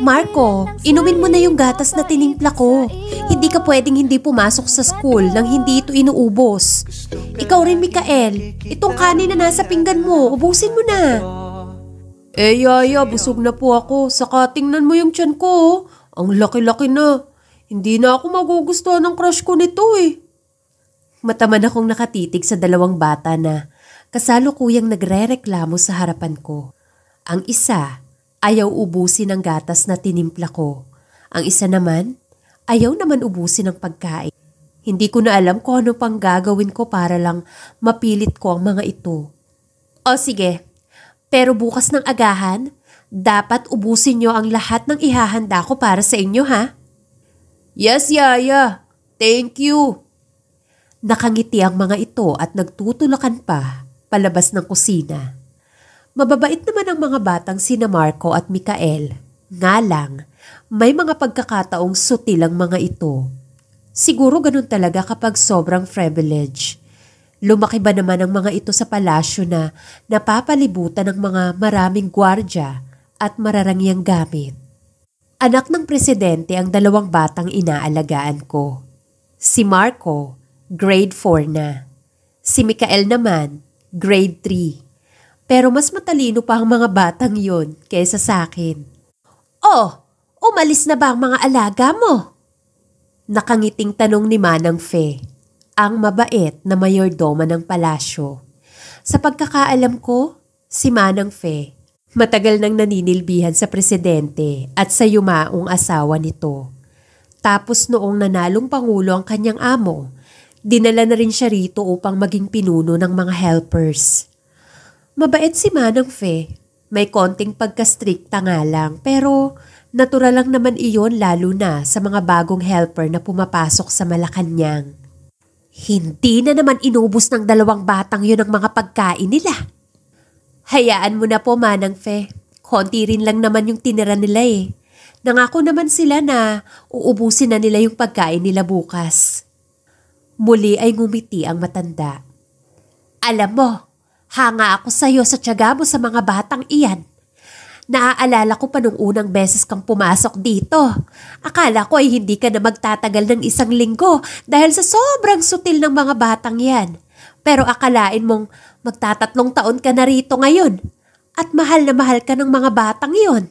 Marco, inumin mo na yung gatas na tinimpla ko. Hindi ka pwedeng hindi pumasok sa school nang hindi ito inuubos. Ikaw rin, Mikael. Itong kanin na nasa pinggan mo, ubusin mo na. Eh, Yaya, busog na po ako. Saka tingnan mo yung tiyan ko. Oh. Ang laki-laki na. Hindi na ako magugustuhan ng crush ko nito eh. Mataman akong nakatitig sa dalawang bata na kasalukuyang nagre-reklamo sa harapan ko. Ang isa Ayaw ubusin ang gatas na tinimpla ko. Ang isa naman, ayaw naman ubusin ang pagkain. Hindi ko na alam kung ano pang gagawin ko para lang mapilit ko ang mga ito. O sige, pero bukas ng agahan, dapat ubusin nyo ang lahat ng ihahanda ko para sa inyo ha? Yes, Yaya. Thank you. Nakangiti ang mga ito at nagtutulakan pa palabas ng kusina. Mababait naman ang mga batang sina Marco at Mikael. Nga lang, may mga pagkakataong sutil ang mga ito. Siguro ganun talaga kapag sobrang privilege. Lumaki ba naman ang mga ito sa palasyo na napapalibutan ng mga maraming gwardya at mararangyang gamit? Anak ng presidente ang dalawang batang inaalagaan ko. Si Marco, grade 4 na. Si Mikael naman, grade 3. Pero mas matalino pa ang mga batang yon kaysa sa akin. Oh, umalis na ba ang mga alaga mo? Nakangiting tanong ni Manang Fe, ang mabait na mayordoma ng palasyo. Sa pagkakaalam ko, si Manang Fe, matagal nang naninilbihan sa presidente at sa yumaong asawa nito. Tapos noong nanalong pangulo ang kanyang amo, dinala na rin siya rito upang maging pinuno ng mga helpers. Mabait si Manang Fe. May konting pagkastrikta nga lang pero natural lang naman iyon lalo na sa mga bagong helper na pumapasok sa Malacanang. Hindi na naman inubos ng dalawang batang yun ang mga pagkain nila. Hayaan mo na po, Manang Fe. Konti rin lang naman yung tinira nila eh. Nangako naman sila na uubusin na nila yung pagkain nila bukas. Muli ay ngumiti ang matanda. Alam mo, Hanga ako sa iyo sa tiyaga mo sa mga batang iyan. Naaalala ko pa nung unang beses kang pumasok dito. Akala ko ay hindi ka na magtatagal ng isang linggo dahil sa sobrang sutil ng mga batang iyan. Pero akalain mong magtatatlong taon ka na rito ngayon at mahal na mahal ka ng mga batang iyon.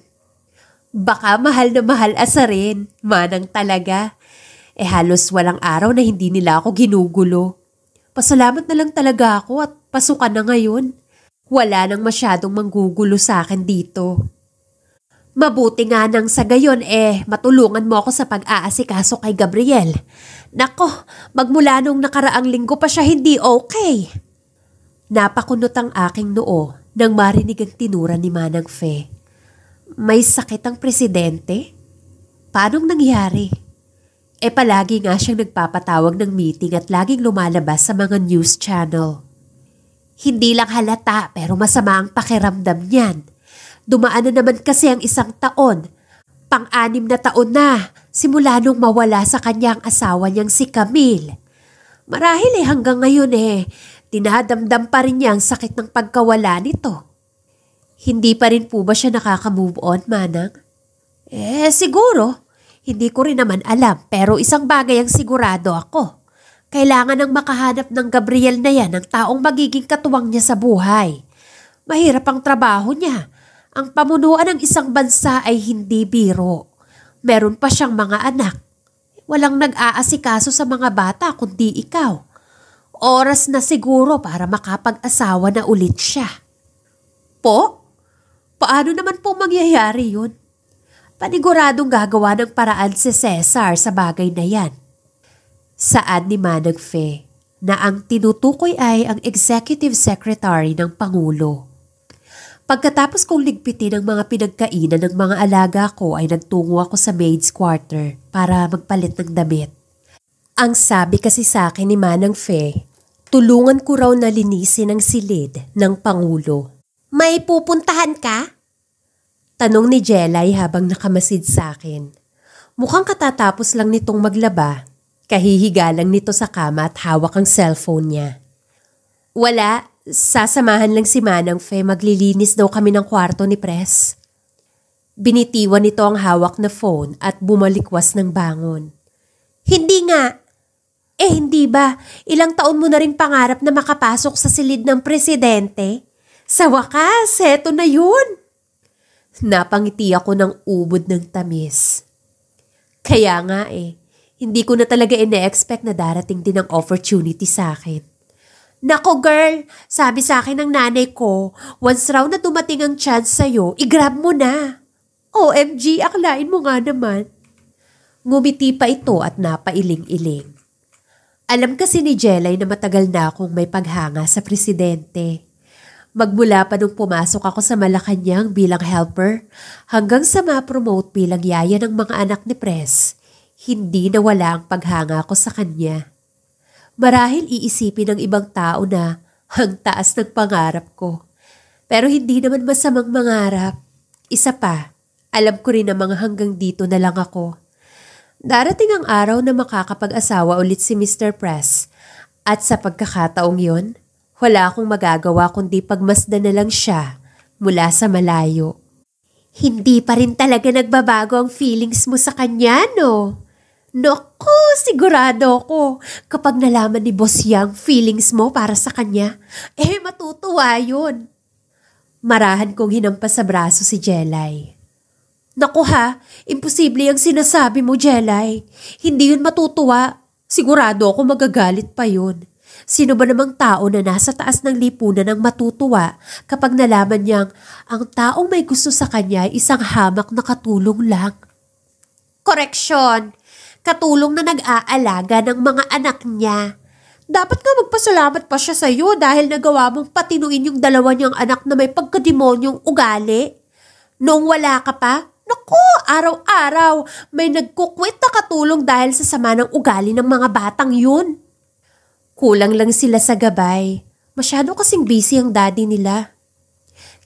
Baka mahal na mahal asa rin, manang talaga. Eh halos walang araw na hindi nila ako ginugulo. Pasalamat na lang talaga ako at Pasukan na ngayon. Wala nang masyadong manggugulo sa akin dito. Mabuti nga nang sa gayon eh, matulungan mo ako sa pag-aasikaso kay Gabriel. Nako, magmula nung nakaraang linggo pa siya hindi okay. Napakunot ang aking noo nang marinig ang tinura ni Manang Fe. May sakit ang presidente? Paanong nangyari? E palagi nga siyang nagpapatawag ng meeting at laging lumalabas sa mga news channel. Hindi lang halata pero masama ang pakiramdam niyan. Dumaan na naman kasi ang isang taon. Pang-anim na taon na simula nung mawala sa kanya ang asawa niyang si Camille. Marahil eh hanggang ngayon eh, dinadamdam pa rin niya ang sakit ng pagkawala nito. Hindi pa rin po ba siya nakaka-move on, Manang? Eh, siguro. Hindi ko rin naman alam pero isang bagay ang sigurado ako. Kailangan ng makahanap ng Gabriel na yan ng taong magiging katuwang niya sa buhay. Mahirap ang trabaho niya. Ang pamunuan ng isang bansa ay hindi biro. Meron pa siyang mga anak. Walang nag-aasikaso sa mga bata kundi ikaw. Oras na siguro para makapag-asawa na ulit siya. Po? Paano naman po mangyayari yun? Paniguradong gagawa ng paraan si Cesar sa bagay na yan. Saan ni Manang Fe na ang tinutukoy ay ang Executive Secretary ng Pangulo. Pagkatapos kong ligpitin ang mga pinagkainan ng mga alaga ko ay nagtungo ako sa maid's quarter para magpalit ng damit. Ang sabi kasi sa akin ni Manang Fe, tulungan ko raw na linisin ang silid ng Pangulo. May pupuntahan ka? Tanong ni Jelay habang nakamasid sa akin. Mukhang katatapos lang nitong maglaba Kahihiga lang nito sa kama at hawak ang cellphone niya. Wala, sasamahan lang si Manang Fe, maglilinis daw kami ng kwarto ni Pres. Binitiwan nito ang hawak na phone at bumalikwas ng bangon. Hindi nga! Eh hindi ba, ilang taon mo na rin pangarap na makapasok sa silid ng presidente? Sa wakas, eto na yun! Napangiti ako ng ubod ng tamis. Kaya nga eh, hindi ko na talaga ina expect na darating din ang opportunity sa akin. Nako girl, sabi sa akin ng nanay ko, once raw na dumating ang chance sa'yo, i-grab mo na. OMG, akalain mo nga naman. Ngumiti pa ito at napailing-iling. Alam kasi ni Jelay na matagal na akong may paghanga sa presidente. Magmula pa nung pumasok ako sa Malacanang bilang helper hanggang sa ma-promote bilang yaya ng mga anak ni Pres hindi nawala ang paghanga ko sa kanya. Marahil iisipin ng ibang tao na ang taas ng pangarap ko. Pero hindi naman masamang mangarap. Isa pa, alam ko rin na hanggang dito na lang ako. Darating ang araw na makakapag-asawa ulit si Mr. Press. At sa pagkakataong yon, wala akong magagawa kundi pagmasda na lang siya mula sa malayo. Hindi pa rin talaga nagbabago ang feelings mo sa kanya, no? Naku, sigurado ako. Kapag nalaman ni Boss Yang feelings mo para sa kanya, eh matutuwa yun. Marahan kong hinampas sa braso si Jelay. Naku ha, imposible ang sinasabi mo, Jelay. Hindi yun matutuwa. Sigurado ako magagalit pa yun. Sino ba namang tao na nasa taas ng lipunan ang matutuwa kapag nalaman niyang ang taong may gusto sa kanya ay isang hamak na katulong lang? Correction! katulong na nag-aalaga ng mga anak niya. Dapat ka magpasalamat pa siya sa iyo dahil nagawa mong patinuin yung dalawa niyang anak na may pagkadimonyong ugali. Noong wala ka pa, naku, araw-araw, may nagkukwit na katulong dahil sa sama ng ugali ng mga batang yun. Kulang lang sila sa gabay. Masyado kasing busy ang daddy nila.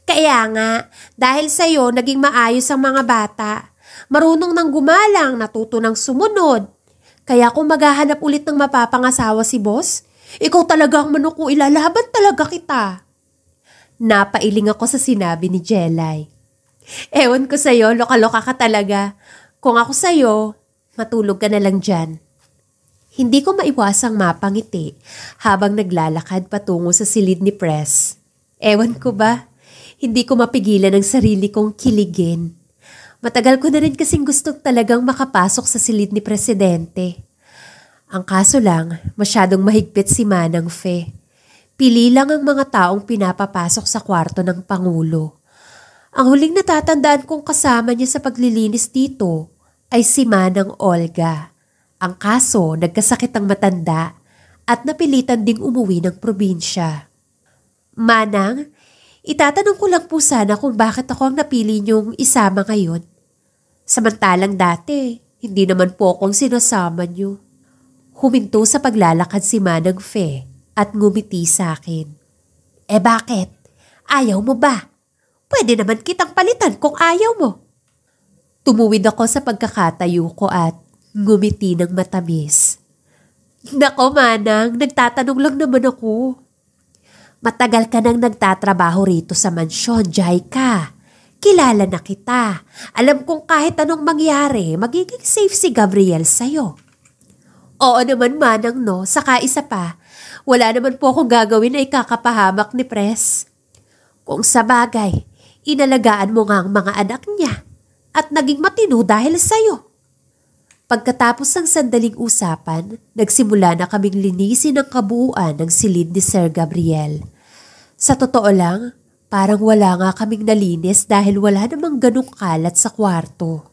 Kaya nga, dahil sa'yo naging maayos ang mga bata, Marunong nang gumalang, natuto ng sumunod. Kaya kung maghahanap ulit ng mapapangasawa si boss, ikaw talaga ang manok ko, ilalaban talaga kita. Napailing ako sa sinabi ni Jelay. Ewan ko sa'yo, lokaloka ka talaga. Kung ako sa'yo, matulog ka na lang dyan. Hindi ko maiwasang mapangiti habang naglalakad patungo sa silid ni Press. Ewan ko ba, hindi ko mapigilan ang sarili kong kiligin. Matagal ko na rin kasing gusto talagang makapasok sa silid ni Presidente. Ang kaso lang, masyadong mahigpit si Manang Fe. Pili lang ang mga taong pinapapasok sa kwarto ng Pangulo. Ang huling natatandaan kong kasama niya sa paglilinis dito ay si Manang Olga. Ang kaso, nagkasakit ang matanda at napilitan ding umuwi ng probinsya. Manang, itatanong ko lang po sana kung bakit ako ang napili niyong isama ngayon Samantalang dati, hindi naman po akong sinasama niyo. Huminto sa paglalakad si Manang Fe at ngumiti sa akin. Eh bakit? Ayaw mo ba? Pwede naman kitang palitan kung ayaw mo. Tumuwid ako sa pagkakatayo ko at ngumiti ng matamis. Nako manang, nagtatanong lang naman ako. Matagal ka nang nagtatrabaho rito sa mansyon, Jai ka. Kilala na kita. Alam kong kahit anong mangyari, magiging safe si Gabriel sa'yo. Oo naman manang no, saka isa pa. Wala naman po akong gagawin ay kakapahamak ni Pres. Kung sa bagay, inalagaan mo nga ang mga anak niya at naging matino dahil sa'yo. Pagkatapos ng sandaling usapan, nagsimula na kaming linisin ang kabuuan ng silid ni Sir Gabriel. Sa totoo lang, Parang wala nga kaming nalinis dahil wala namang ganong kalat sa kwarto.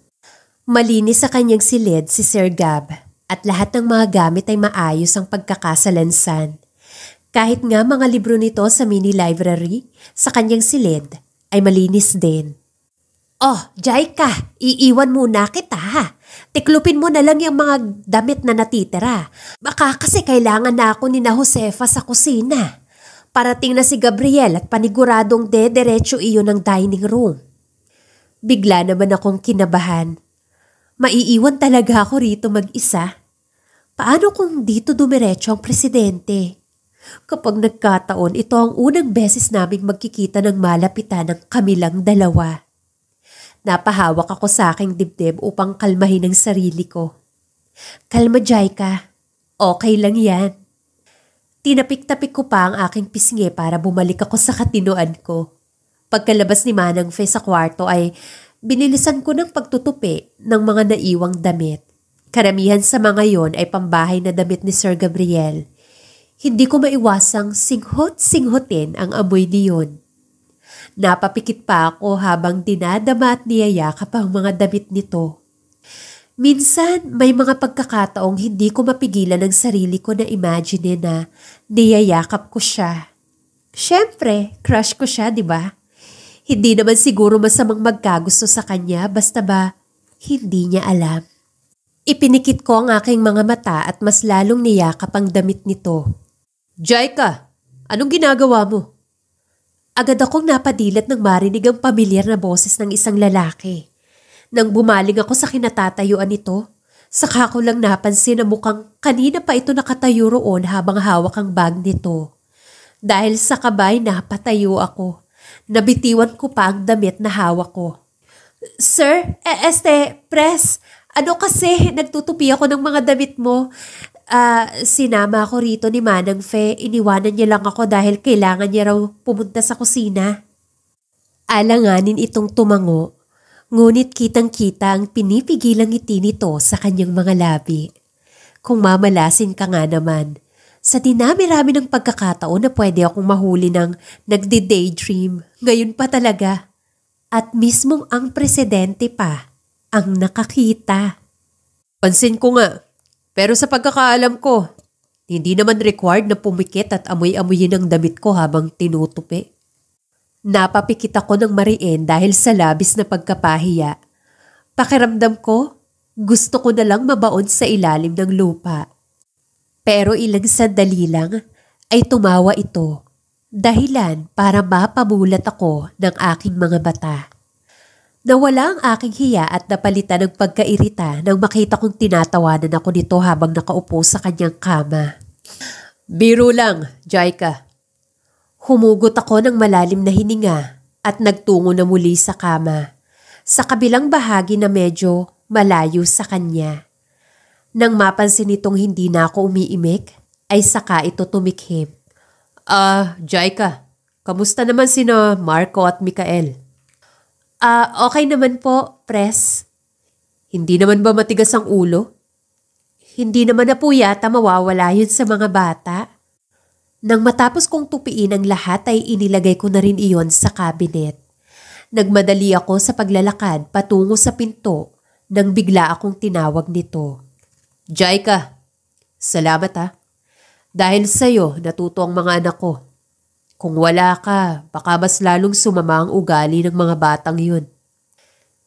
Malinis sa kanyang silid si Sir Gab at lahat ng mga gamit ay maayos ang pagkakasalansan. Kahit nga mga libro nito sa mini library, sa kanyang silid, ay malinis din. Oh, Jaika, iiwan muna kita ha. Tiklupin mo na lang yung mga damit na natitira. Baka kasi kailangan na ako ni na Josefa sa kusina. Parating na si Gabriel at paniguradong dederecho iyon ng dining room. Bigla naman akong kinabahan. Maiiwan talaga ako rito mag-isa. Paano kung dito dumiretso ang presidente? Kapag nagkataon, ito ang unang beses naming magkikita ng malapitan ng kamilang dalawa. Napahawak ako sa aking dibdib upang kalmahin ang sarili ko. Kalma, Jaika. Okay lang yan. Tinapik-tapik ko pa ang aking pisngi para bumalik ako sa katinoan ko. Pagkalabas ni Manang Fe sa kwarto ay binilisan ko ng pagtutupi ng mga naiwang damit. Karamihan sa mga yon ay pambahay na damit ni Sir Gabriel. Hindi ko maiwasang singhot-singhotin ang amoy niyon. Napapikit pa ako habang dinadama at niyayakap ang mga damit nito. Minsan, may mga pagkakataong hindi ko mapigilan ang sarili ko na imagine na niyayakap ko siya. Siyempre, crush ko siya, di ba? Hindi naman siguro masamang magkagusto sa kanya basta ba hindi niya alam. Ipinikit ko ang aking mga mata at mas lalong niyakap ang damit nito. Jaika, anong ginagawa mo? Agad akong napadilat ng marinig ang pamilyar na boses ng isang lalaki. Nang bumaling ako sa kinatatayuan nito, saka ko lang napansin na mukhang kanina pa ito nakatayo roon habang hawak ang bag nito. Dahil sa kabay napatayo ako. Nabitiwan ko pa ang damit na hawak ko. Sir, eh, este, press, ano kasi, nagtutupi ako ng mga damit mo. Uh, sinama ako rito ni Manang Fe, iniwanan niya lang ako dahil kailangan niya raw pumunta sa kusina. Alanganin itong tumango Ngunit kitang-kita ang pinipigil ang ngiti nito sa kanyang mga labi. Kung mamalasin ka nga naman, sa dinami-rami ng pagkakataon na pwede akong mahuli ng nagdi-daydream, ngayon pa talaga. At mismong ang presidente pa ang nakakita. Pansin ko nga, pero sa pagkakaalam ko, hindi naman required na pumikit at amoy-amoyin ang damit ko habang tinutupi. Napapikit ako ng marien dahil sa labis na pagkapahiya. Pakiramdam ko, gusto ko na lang mabaon sa ilalim ng lupa. Pero ilang sandali lang ay tumawa ito. Dahilan para mapabulat ako ng aking mga bata. Nawala ang aking hiya at napalitan ng pagkairita nang makita kong tinatawanan ako nito habang nakaupo sa kanyang kama. Biro lang, Jaika. Humugot ako ng malalim na hininga at nagtungo na muli sa kama, sa kabilang bahagi na medyo malayo sa kanya. Nang mapansin nitong hindi na ako umiimik, ay saka ito tumikhim. Ah, uh, Jaika, kamusta naman sina Marco at Mikael? Ah, uh, okay naman po, Pres. Hindi naman ba matigas ang ulo? Hindi naman na po yata mawawala yun sa mga bata. Nang matapos kong tupiin ang lahat ay inilagay ko na rin iyon sa cabinet. Nagmadali ako sa paglalakad patungo sa pinto nang bigla akong tinawag nito. Jaika, salamat ah. Dahil sa'yo, natuto ang mga anak ko. Kung wala ka, baka mas lalong sumama ang ugali ng mga batang yun.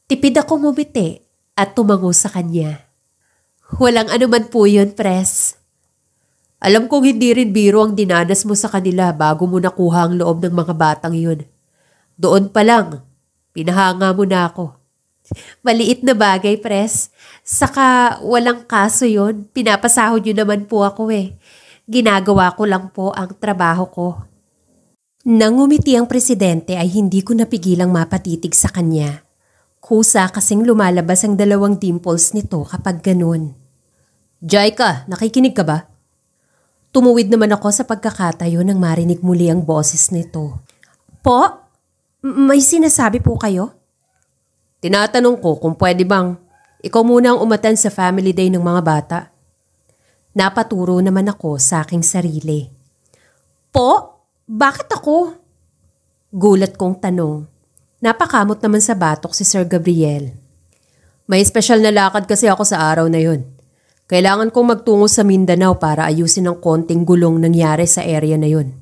Tipid ako ngumiti at tumango sa kanya. Walang anuman po yun, Pres. Alam kong hindi rin biro ang dinanas mo sa kanila bago mo nakuha ang loob ng mga batang yun. Doon pa lang, pinahanga mo na ako. Maliit na bagay, pres. Saka walang kaso yon. Pinapasahod yun naman po ako eh. Ginagawa ko lang po ang trabaho ko. Nang umiti ang presidente ay hindi ko napigilang mapatitig sa kanya. Kusa kasing lumalabas ang dalawang dimples nito kapag ganun. Jai ka, nakikinig ka ba? Tumuwid naman ako sa pagkakatayo nang marinig muli ang boses nito. Po? May sinasabi po kayo? Tinatanong ko kung pwede bang ikaw muna ang umatan sa family day ng mga bata. Napaturo naman ako sa aking sarili. Po? Bakit ako? Gulat kong tanong. Napakamot naman sa batok si Sir Gabriel. May special na lakad kasi ako sa araw na yun. Kailangan kong magtungo sa Mindanao para ayusin ang konting gulong nangyari sa area na yun.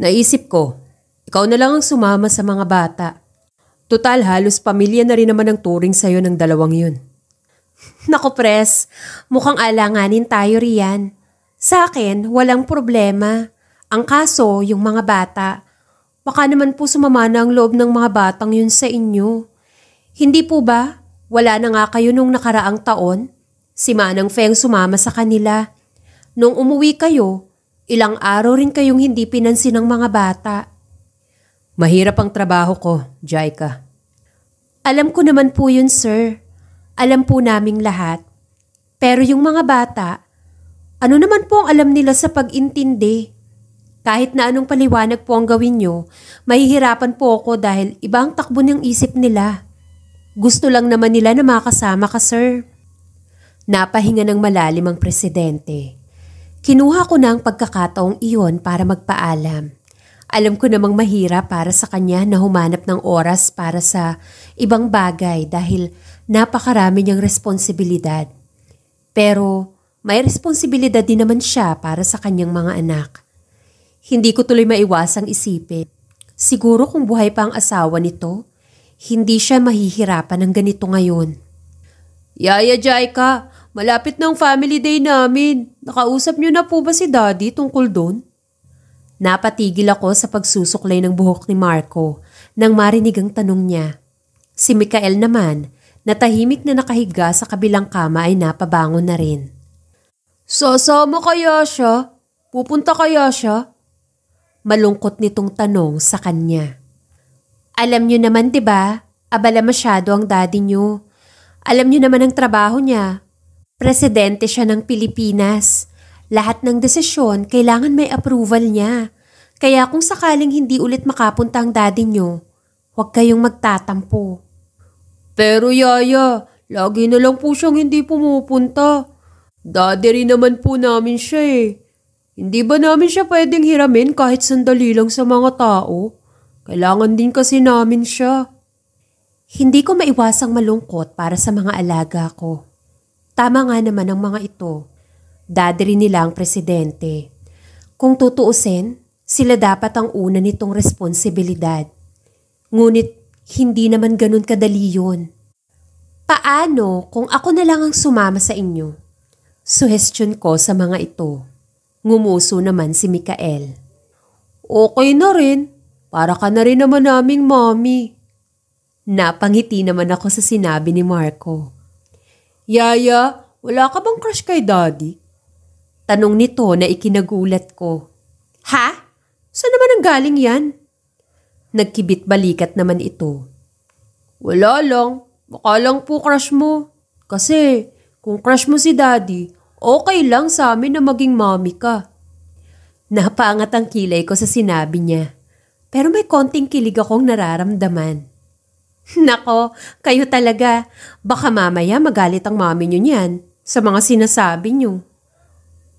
Naisip ko, ikaw na lang ang sumama sa mga bata. Total, halos pamilya na rin naman ang turing sa'yo ng dalawang yun. Nako pres, mukhang alanganin tayo riyan. Sa akin, walang problema. Ang kaso, yung mga bata. Baka naman po sumama na ang loob ng mga batang yun sa inyo. Hindi po ba? Wala na nga kayo nung nakaraang taon? Si Manang Feng sumama sa kanila. Nung umuwi kayo, ilang araw rin kayong hindi pinansin ng mga bata. Mahirap ang trabaho ko, Jaika. Alam ko naman po yun, sir. Alam po naming lahat. Pero yung mga bata, ano naman po ang alam nila sa pag-intindi? Kahit na anong paliwanag po ang gawin nyo, mahihirapan po ako dahil ibang takbo ng isip nila. Gusto lang naman nila na makasama ka, sir. Napahinga ng malalim ang presidente. Kinuha ko na ang pagkakataong iyon para magpaalam. Alam ko namang mahirap para sa kanya na humanap ng oras para sa ibang bagay dahil napakarami niyang responsibilidad. Pero may responsibilidad din naman siya para sa kanyang mga anak. Hindi ko tuloy maiwasang isipin. Siguro kung buhay pa ang asawa nito, hindi siya mahihirapan ng ganito ngayon. Yaya Jai ka, Malapit na ang family day namin. Nakausap niyo na po ba si daddy tungkol doon? Napatigil ako sa pagsusuklay ng buhok ni Marco nang marinig ang tanong niya. Si Mikael naman, natahimik na nakahiga sa kabilang kama ay napabangon na rin. Sasama kaya siya? Pupunta kaya siya? Malungkot nitong tanong sa kanya. Alam niyo naman 'di ba? Abala masyado ang daddy niyo. Alam niyo naman ang trabaho niya. Presidente siya ng Pilipinas. Lahat ng desisyon kailangan may approval niya. Kaya kung sakaling hindi ulit makapunta ang daddy niyo, huwag kayong magtatampo. Pero yaya, lagi na lang po siyang hindi pumupunta. Daddy rin naman po namin siya eh. Hindi ba namin siya pwedeng hiramin kahit sandali lang sa mga tao? Kailangan din kasi namin siya. Hindi ko maiwasang malungkot para sa mga alaga ko. Tama nga naman ang mga ito. Dadiri nila ang presidente. Kung tutuusin, sila dapat ang una nitong responsibilidad. Ngunit hindi naman ganun kadali yun. Paano kung ako na lang ang sumama sa inyo? Suhestyon ko sa mga ito. Ngumuso naman si Mikael. Okay na rin. Para ka na rin naman naming mommy. Napangiti naman ako sa sinabi ni Marco. Yaya, wala ka bang crush kay daddy? Tanong nito na ikinagulat ko. Ha? Saan naman ang galing yan? Nagkibit balikat naman ito. Wala lang. Baka lang po crush mo. Kasi kung crush mo si daddy, okay lang sa amin na maging mommy ka. Napaangat ang kilay ko sa sinabi niya. Pero may konting kilig akong nararamdaman. Nako, kayo talaga. Baka mamaya magalit ang mami nyo niyan sa mga sinasabi nyo.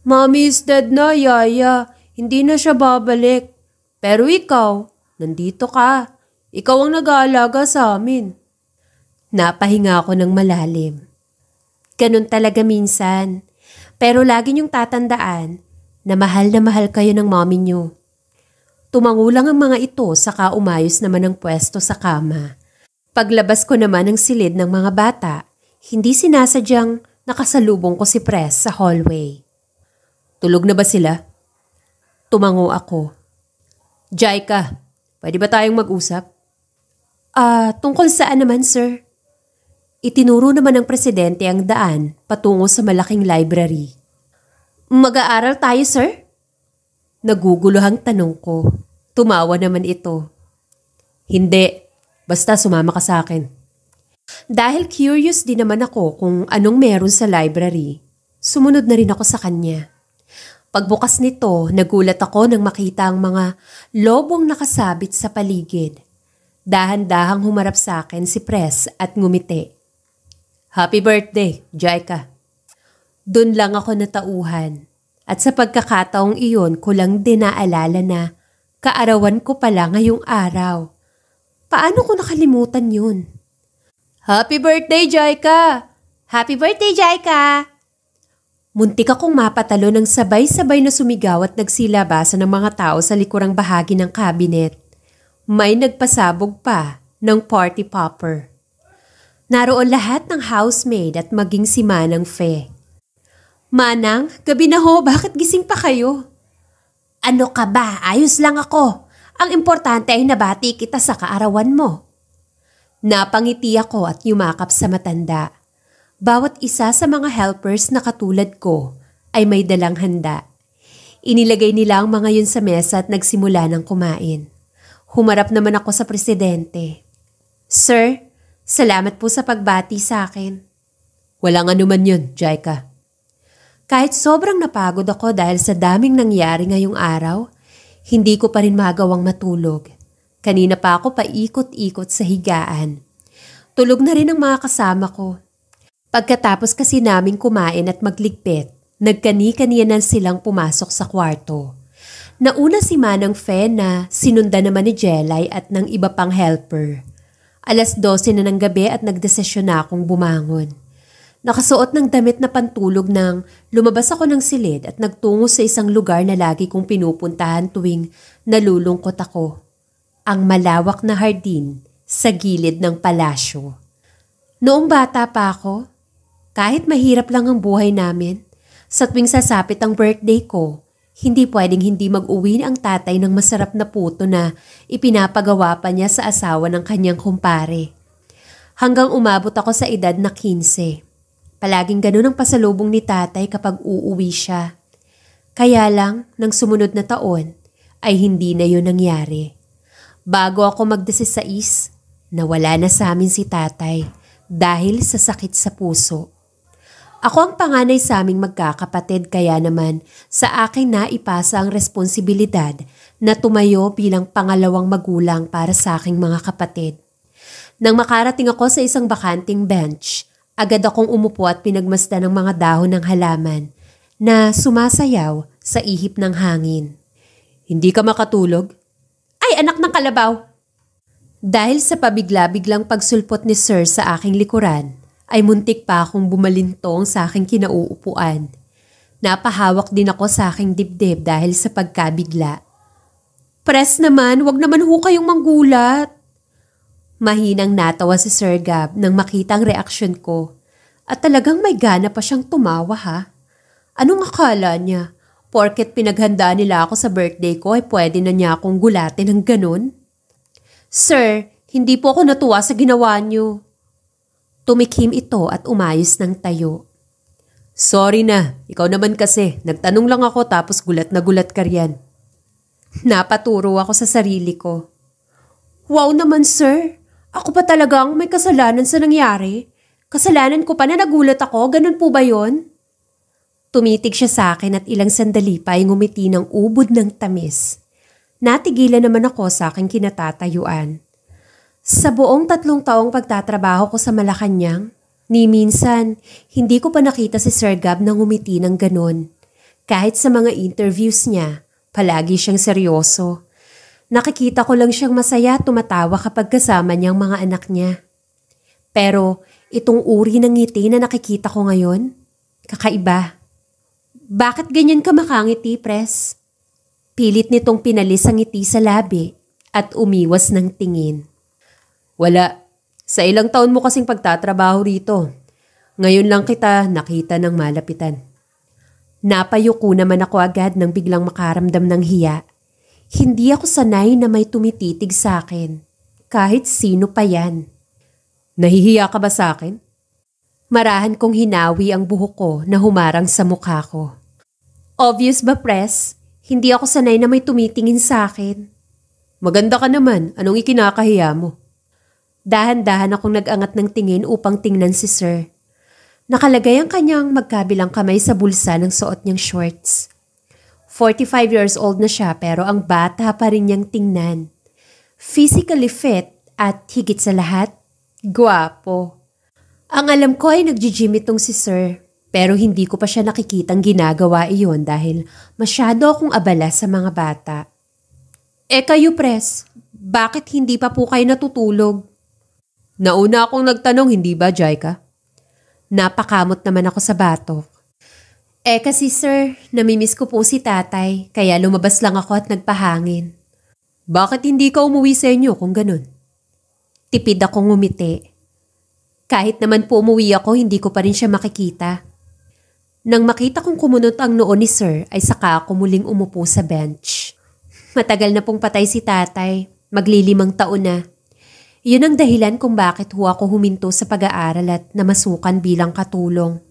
Mommy is dead na, Yaya. Hindi na siya babalik. Pero ikaw, nandito ka. Ikaw ang nag-aalaga sa amin. Napahinga ako ng malalim. Ganun talaga minsan. Pero lagi niyong tatandaan na mahal na mahal kayo ng mommy niyo. Tumango lang ang mga ito sa kaumayos naman ng pwesto sa kama. Paglabas ko naman ng silid ng mga bata, hindi sinasadyang nakasalubong ko si Press sa hallway. Tulog na ba sila? Tumango ako. Jaika, pwede ba tayong mag-usap? Ah, uh, tungkol saan naman, sir? Itinuro naman ng presidente ang daan patungo sa malaking library. Mag-aaral tayo, sir? Naguguluhang tanong ko. Tumawa naman ito. Hindi. Basta sumama ka sa akin. Dahil curious din naman ako kung anong meron sa library, sumunod na rin ako sa kanya. Pagbukas nito, nagulat ako nang makita ang mga lobong nakasabit sa paligid. Dahan-dahang humarap sa akin si Press at ngumiti. Happy birthday, Jaika. Doon lang ako natauhan. At sa pagkakataong iyon ko lang din naalala na kaarawan ko pala ngayong araw Paano ko nakalimutan yun? Happy birthday, Jaika! Happy birthday, Jaika! Muntik akong mapatalo ng sabay-sabay na sumigaw at nagsilabasan ng mga tao sa likurang bahagi ng kabinet. May nagpasabog pa ng party popper. Naroon lahat ng housemaid at maging si Manang Fe. Manang, gabi na ho, bakit gising pa kayo? Ano ka ba? Ayos lang ako. Ang importante ay nabati kita sa kaarawan mo. Napangiti ako at yumakap sa matanda. Bawat isa sa mga helpers na katulad ko ay may dalang handa. Inilagay nila ang mga yun sa mesa at nagsimula ng kumain. Humarap naman ako sa presidente. Sir, salamat po sa pagbati sa akin. Walang anuman yun, Jaika. Kahit sobrang napagod ako dahil sa daming nangyari ngayong araw, hindi ko pa rin magawang matulog. Kanina pa ako paikot-ikot sa higaan. Tulog na rin ang mga kasama ko. Pagkatapos kasi namin kumain at magligpit, nagkani-kanianan silang pumasok sa kwarto. Nauna si Manang Fena, na sinunda naman ni Jelay at ng iba pang helper. Alas 12 na ng gabi at nagdesisyon na akong bumangon. Nakasuot ng damit na pantulog nang lumabas ako ng silid at nagtungo sa isang lugar na lagi kong pinupuntahan tuwing nalulungkot ako. Ang malawak na hardin sa gilid ng palasyo. Noong bata pa ako, kahit mahirap lang ang buhay namin, sa tuwing sasapit ang birthday ko, hindi pwedeng hindi mag-uwi ang tatay ng masarap na puto na ipinapagawa pa niya sa asawa ng kanyang kumpare. Hanggang umabot ako sa edad na 15. Palaging ganun ang pasalubong ni tatay kapag uuwi siya. Kaya lang, nang sumunod na taon, ay hindi na yun nangyari. Bago ako magdesisais, nawala na sa amin si tatay dahil sa sakit sa puso. Ako ang panganay sa aming magkakapatid kaya naman sa akin na ipasa ang responsibilidad na tumayo bilang pangalawang magulang para sa aking mga kapatid. Nang makarating ako sa isang bakanting bench, Agad akong umupo at pinagmasda ng mga dahon ng halaman na sumasayaw sa ihip ng hangin. Hindi ka makatulog? Ay, anak ng kalabaw! Dahil sa pabigla-biglang pagsulpot ni Sir sa aking likuran, ay muntik pa akong bumalintong sa aking kinauupuan. Napahawak din ako sa aking dibdib dahil sa pagkabigla. Press naman, wag naman ho kayong manggulat. Mahinang natawa si Sir Gab nang makita ang reaksyon ko. At talagang may gana pa siyang tumawa ha. Anong akala niya? Porket pinaghanda nila ako sa birthday ko ay eh, pwede na niya akong gulatin ng ganun? Sir, hindi po ako natuwa sa ginawa niyo. Tumikim ito at umayos ng tayo. Sorry na, ikaw naman kasi. Nagtanong lang ako tapos gulat na gulat ka riyan. Napaturo ako sa sarili ko. Wow naman sir, ako pa talaga ang may kasalanan sa nangyari? Kasalanan ko pa na nagulat ako? Ganun po ba yon? Tumitig siya sa akin at ilang sandali pa ay ngumiti ng ubod ng tamis. Natigilan naman ako sa aking kinatatayuan. Sa buong tatlong taong pagtatrabaho ko sa Malacanang, ni minsan, hindi ko pa nakita si Sir Gab na ngumiti ng ganun. Kahit sa mga interviews niya, palagi siyang seryoso. Nakikita ko lang siyang masaya tumatawa kapag kasama niyang mga anak niya. Pero itong uri ng ngiti na nakikita ko ngayon, kakaiba. Bakit ganyan ka makangiti, Pres? Pilit nitong pinalis ang ngiti sa labi at umiwas ng tingin. Wala. Sa ilang taon mo kasing pagtatrabaho rito. Ngayon lang kita nakita ng malapitan. Napayuko naman ako agad nang biglang makaramdam ng hiya hindi ako sanay na may tumititig sa akin. Kahit sino pa yan. Nahihiya ka ba sa akin? Marahan kong hinawi ang buhok ko na humarang sa mukha ko. Obvious ba, Press? Hindi ako sanay na may tumitingin sa akin. Maganda ka naman. Anong ikinakahiya mo? Dahan-dahan akong nag-angat ng tingin upang tingnan si Sir. Nakalagay ang kanyang magkabilang kamay sa bulsa ng suot niyang shorts. 45 years old na siya pero ang bata pa rin niyang tingnan. Physically fit at higit sa lahat, guwapo. Ang alam ko ay nagjijim itong si Sir pero hindi ko pa siya nakikitang ginagawa iyon dahil masyado akong abala sa mga bata. Eh kayo pres, bakit hindi pa po kayo natutulog? Nauna akong nagtanong hindi ba, Jaika? Napakamot naman ako sa bato. Eh kasi sir, namimiss ko po si tatay, kaya lumabas lang ako at nagpahangin. Bakit hindi ka umuwi sa inyo kung ganun? Tipid akong umiti. Kahit naman po umuwi ako, hindi ko pa rin siya makikita. Nang makita kong kumunot ang noon ni sir, ay saka ako muling umupo sa bench. Matagal na pong patay si tatay, maglilimang taon na. Yun ang dahilan kung bakit ho ako huminto sa pag-aaral at namasukan bilang katulong.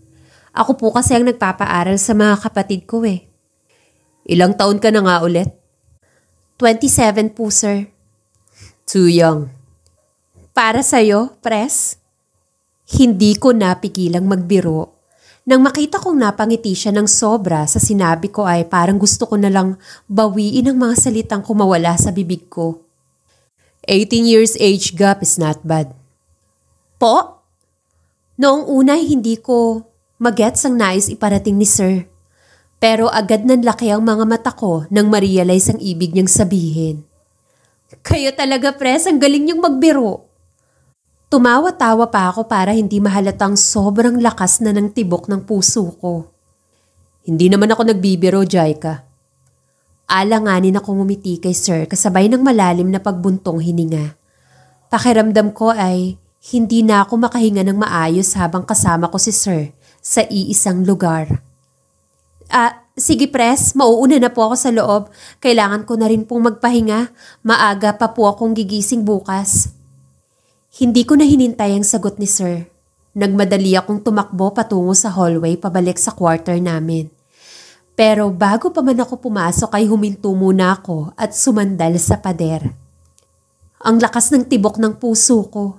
Ako po kasi ang nagpapaaral sa mga kapatid ko eh. Ilang taon ka na nga ulit? 27 po, sir. Too young. Para sa'yo, press? Hindi ko napigilang magbiro. Nang makita kong napangiti siya ng sobra sa sinabi ko ay parang gusto ko na lang bawiin ang mga salitang kumawala sa bibig ko. 18 years age gap is not bad. Po? Noong una hindi ko Magets ang nais iparating ni Sir. Pero agad nanlaki ang mga mata ko nang ma-realize ang ibig niyang sabihin. Kayo talaga, pres, ang galing niyong magbiro. Tumawa-tawa pa ako para hindi mahalatang sobrang lakas na ng tibok ng puso ko. Hindi naman ako nagbibiro, Jaika. Alanganin akong umiti kay Sir kasabay ng malalim na pagbuntong hininga. Pakiramdam ko ay hindi na ako makahinga ng maayos habang kasama ko si Sir sa iisang lugar. Ah, sige press, mauuna na po ako sa loob. Kailangan ko na rin pong magpahinga. Maaga pa po akong gigising bukas. Hindi ko na hinintay ang sagot ni sir. Nagmadali akong tumakbo patungo sa hallway pabalik sa quarter namin. Pero bago pa man ako pumasok ay huminto muna ako at sumandal sa pader. Ang lakas ng tibok ng puso ko.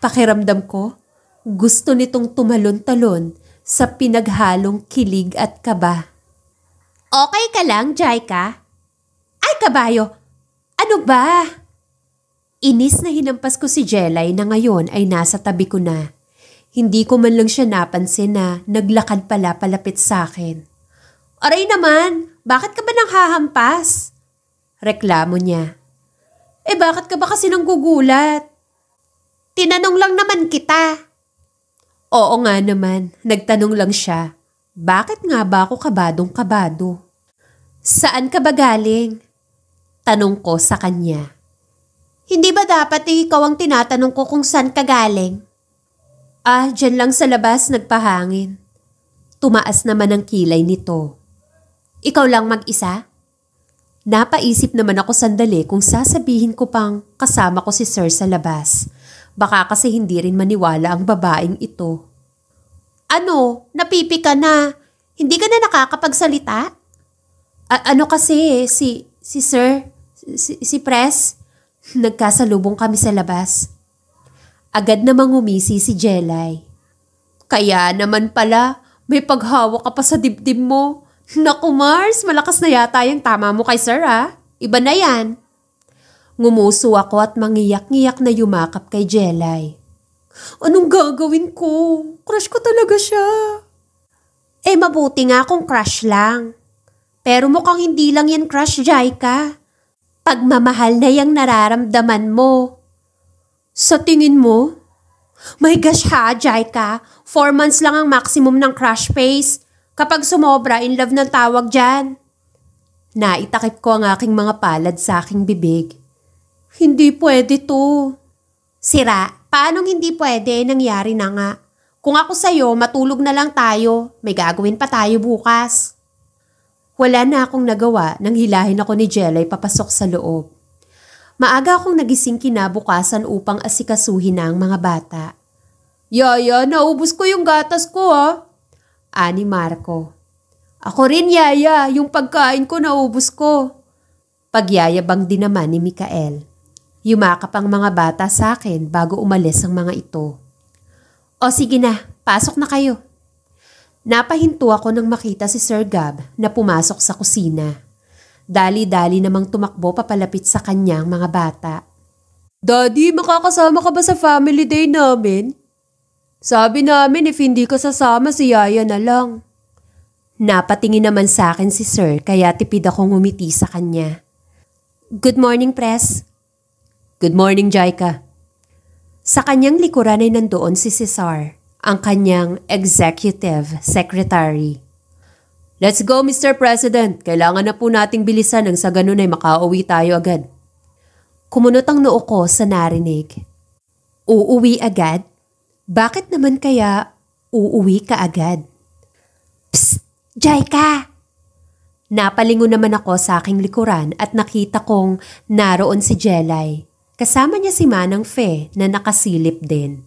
Pakiramdam ko, gusto nitong tumalon-talon sa pinaghalong kilig at kaba. Okay ka lang, Jaika? Ay, kabayo! Ano ba? Inis na hinampas ko si Jelay na ngayon ay nasa tabi ko na. Hindi ko man lang siya napansin na naglakad pala palapit sa akin. Aray naman, bakit ka ba nang hahampas? Reklamo niya. Eh bakit ka ba kasi nang gugulat? Tinanong lang naman kita. Oo nga naman, nagtanong lang siya. Bakit nga ba ako kabadong kabado? Saan ka ba galing? Tanong ko sa kanya. Hindi ba dapat ikaw ang tinatanong ko kung saan ka galing? Ah, dyan lang sa labas nagpahangin. Tumaas naman ang kilay nito. Ikaw lang mag-isa? Napaisip naman ako sandali kung sasabihin ko pang kasama ko si Sir sa labas. Baka kasi hindi rin maniwala ang babaeng ito. Ano? Napipi ka na? Hindi ka na nakakapagsalita? A- ano kasi si, si sir, si, si Press? Nagkasalubong kami sa labas. Agad namang umisi si Jelay. Kaya naman pala, may paghawak ka pa sa dibdib mo. Naku Mars, malakas na yata yung tama mo kay sir ha. Ah. Iba na yan. Ngumuso ako at mangiyak-ngiyak na yumakap kay Jelay. Anong gagawin ko? Crush ko talaga siya. Eh mabuti nga kung crush lang. Pero mukhang hindi lang yan crush, Jaika. Pagmamahal na yung nararamdaman mo. Sa tingin mo? My gosh ha, Jaika. Four months lang ang maximum ng crush phase. Kapag sumobra, in love ng tawag dyan. Naitakip ko ang aking mga palad sa aking bibig. Hindi pwede to. Sira, paanong hindi pwede? Nangyari na nga. Kung ako sa'yo, matulog na lang tayo. May gagawin pa tayo bukas. Wala na akong nagawa nang hilahin ako ni Jelay papasok sa loob. Maaga akong nagising kinabukasan upang asikasuhin na ang mga bata. Yaya, naubos ko yung gatas ko ha. Ani ah, Marco. Ako rin, Yaya. Yung pagkain ko naubos ko. Pagyayabang din naman ni Mikael. Yumakap ang mga bata sa akin bago umalis ang mga ito. O sige na, pasok na kayo. Napahinto ako nang makita si Sir Gab na pumasok sa kusina. Dali-dali namang tumakbo papalapit sa kanya mga bata. Daddy, makakasama ka ba sa family day namin? Sabi namin if hindi ka sasama si Yaya na lang. Napatingin naman sa akin si Sir kaya tipid akong umiti sa kanya. Good morning, Press. Good morning, Jaika. Sa kanyang likuran ay nandoon si Cesar, ang kanyang executive secretary. Let's go, Mr. President. Kailangan na po nating bilisan nang sa ganun ay makauwi tayo agad. Kumunot ang noo ko sa narinig. Uuwi agad? Bakit naman kaya uuwi ka agad? Psst! Jaika! Napalingon naman ako sa aking likuran at nakita kong naroon si Jelay. Kasama niya si Manang Fe na nakasilip din.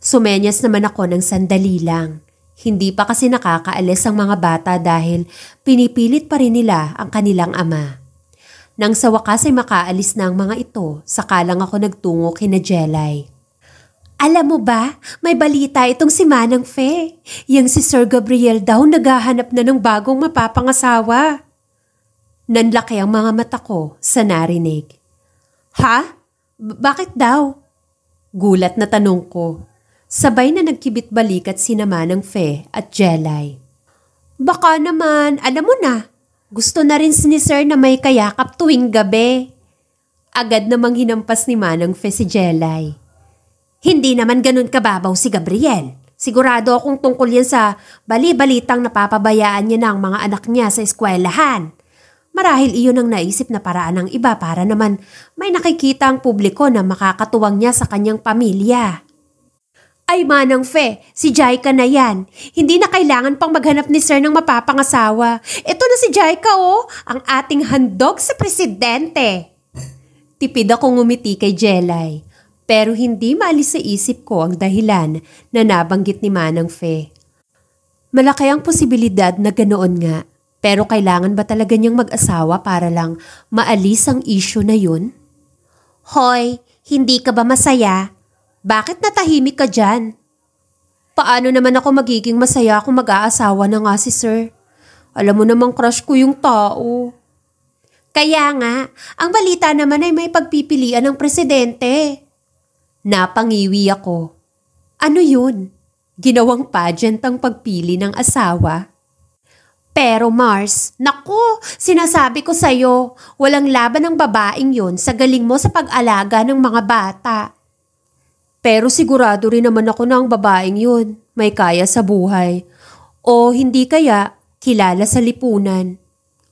Sumenyas naman ako ng sandali lang. Hindi pa kasi nakakaalis ang mga bata dahil pinipilit pa rin nila ang kanilang ama. Nang sa wakas ay makaalis na ang mga ito, sakalang ako nagtungo kina Jelay. Alam mo ba, may balita itong si Manang Fe. Yang si Sir Gabriel daw naghahanap na ng bagong mapapangasawa. Nanlaki ang mga mata ko sa narinig. Ha? Bakit daw? Gulat na tanong ko. Sabay na nagkibit balik at sinama ng Fe at Jelay. Baka naman, alam mo na, gusto na rin ni Sir na may kayakap tuwing gabi. Agad namang hinampas ni Manang Fe si Jelay. Hindi naman ganun kababaw si Gabriel. Sigurado akong tungkol yan sa bali-balitang napapabayaan niya ng mga anak niya sa eskwelahan. Marahil iyon ang naisip na paraan ng iba para naman may nakikita ang publiko na makakatuwang niya sa kanyang pamilya. Ay manang fe, si Jaika na yan. Hindi na kailangan pang maghanap ni sir ng mapapangasawa. Ito na si Jaika oh, ang ating handog sa presidente. Tipid akong umiti kay Jelay. Pero hindi maalis sa isip ko ang dahilan na nabanggit ni Manang Fe. Malaki ang posibilidad na ganoon nga. Pero kailangan ba talaga niyang mag-asawa para lang maalis ang issue na yun? Hoy, hindi ka ba masaya? Bakit natahimik ka dyan? Paano naman ako magiging masaya kung mag-aasawa na nga si sir? Alam mo namang crush ko yung tao. Kaya nga, ang balita naman ay may pagpipilian ng presidente. Napangiwi ako. Ano yun? Ginawang pageant ang pagpili ng asawa? Pero Mars, naku, sinasabi ko sa'yo, walang laban ng babaeng yon sa galing mo sa pag-alaga ng mga bata. Pero sigurado rin naman ako na ang babaeng yun, may kaya sa buhay. O hindi kaya, kilala sa lipunan.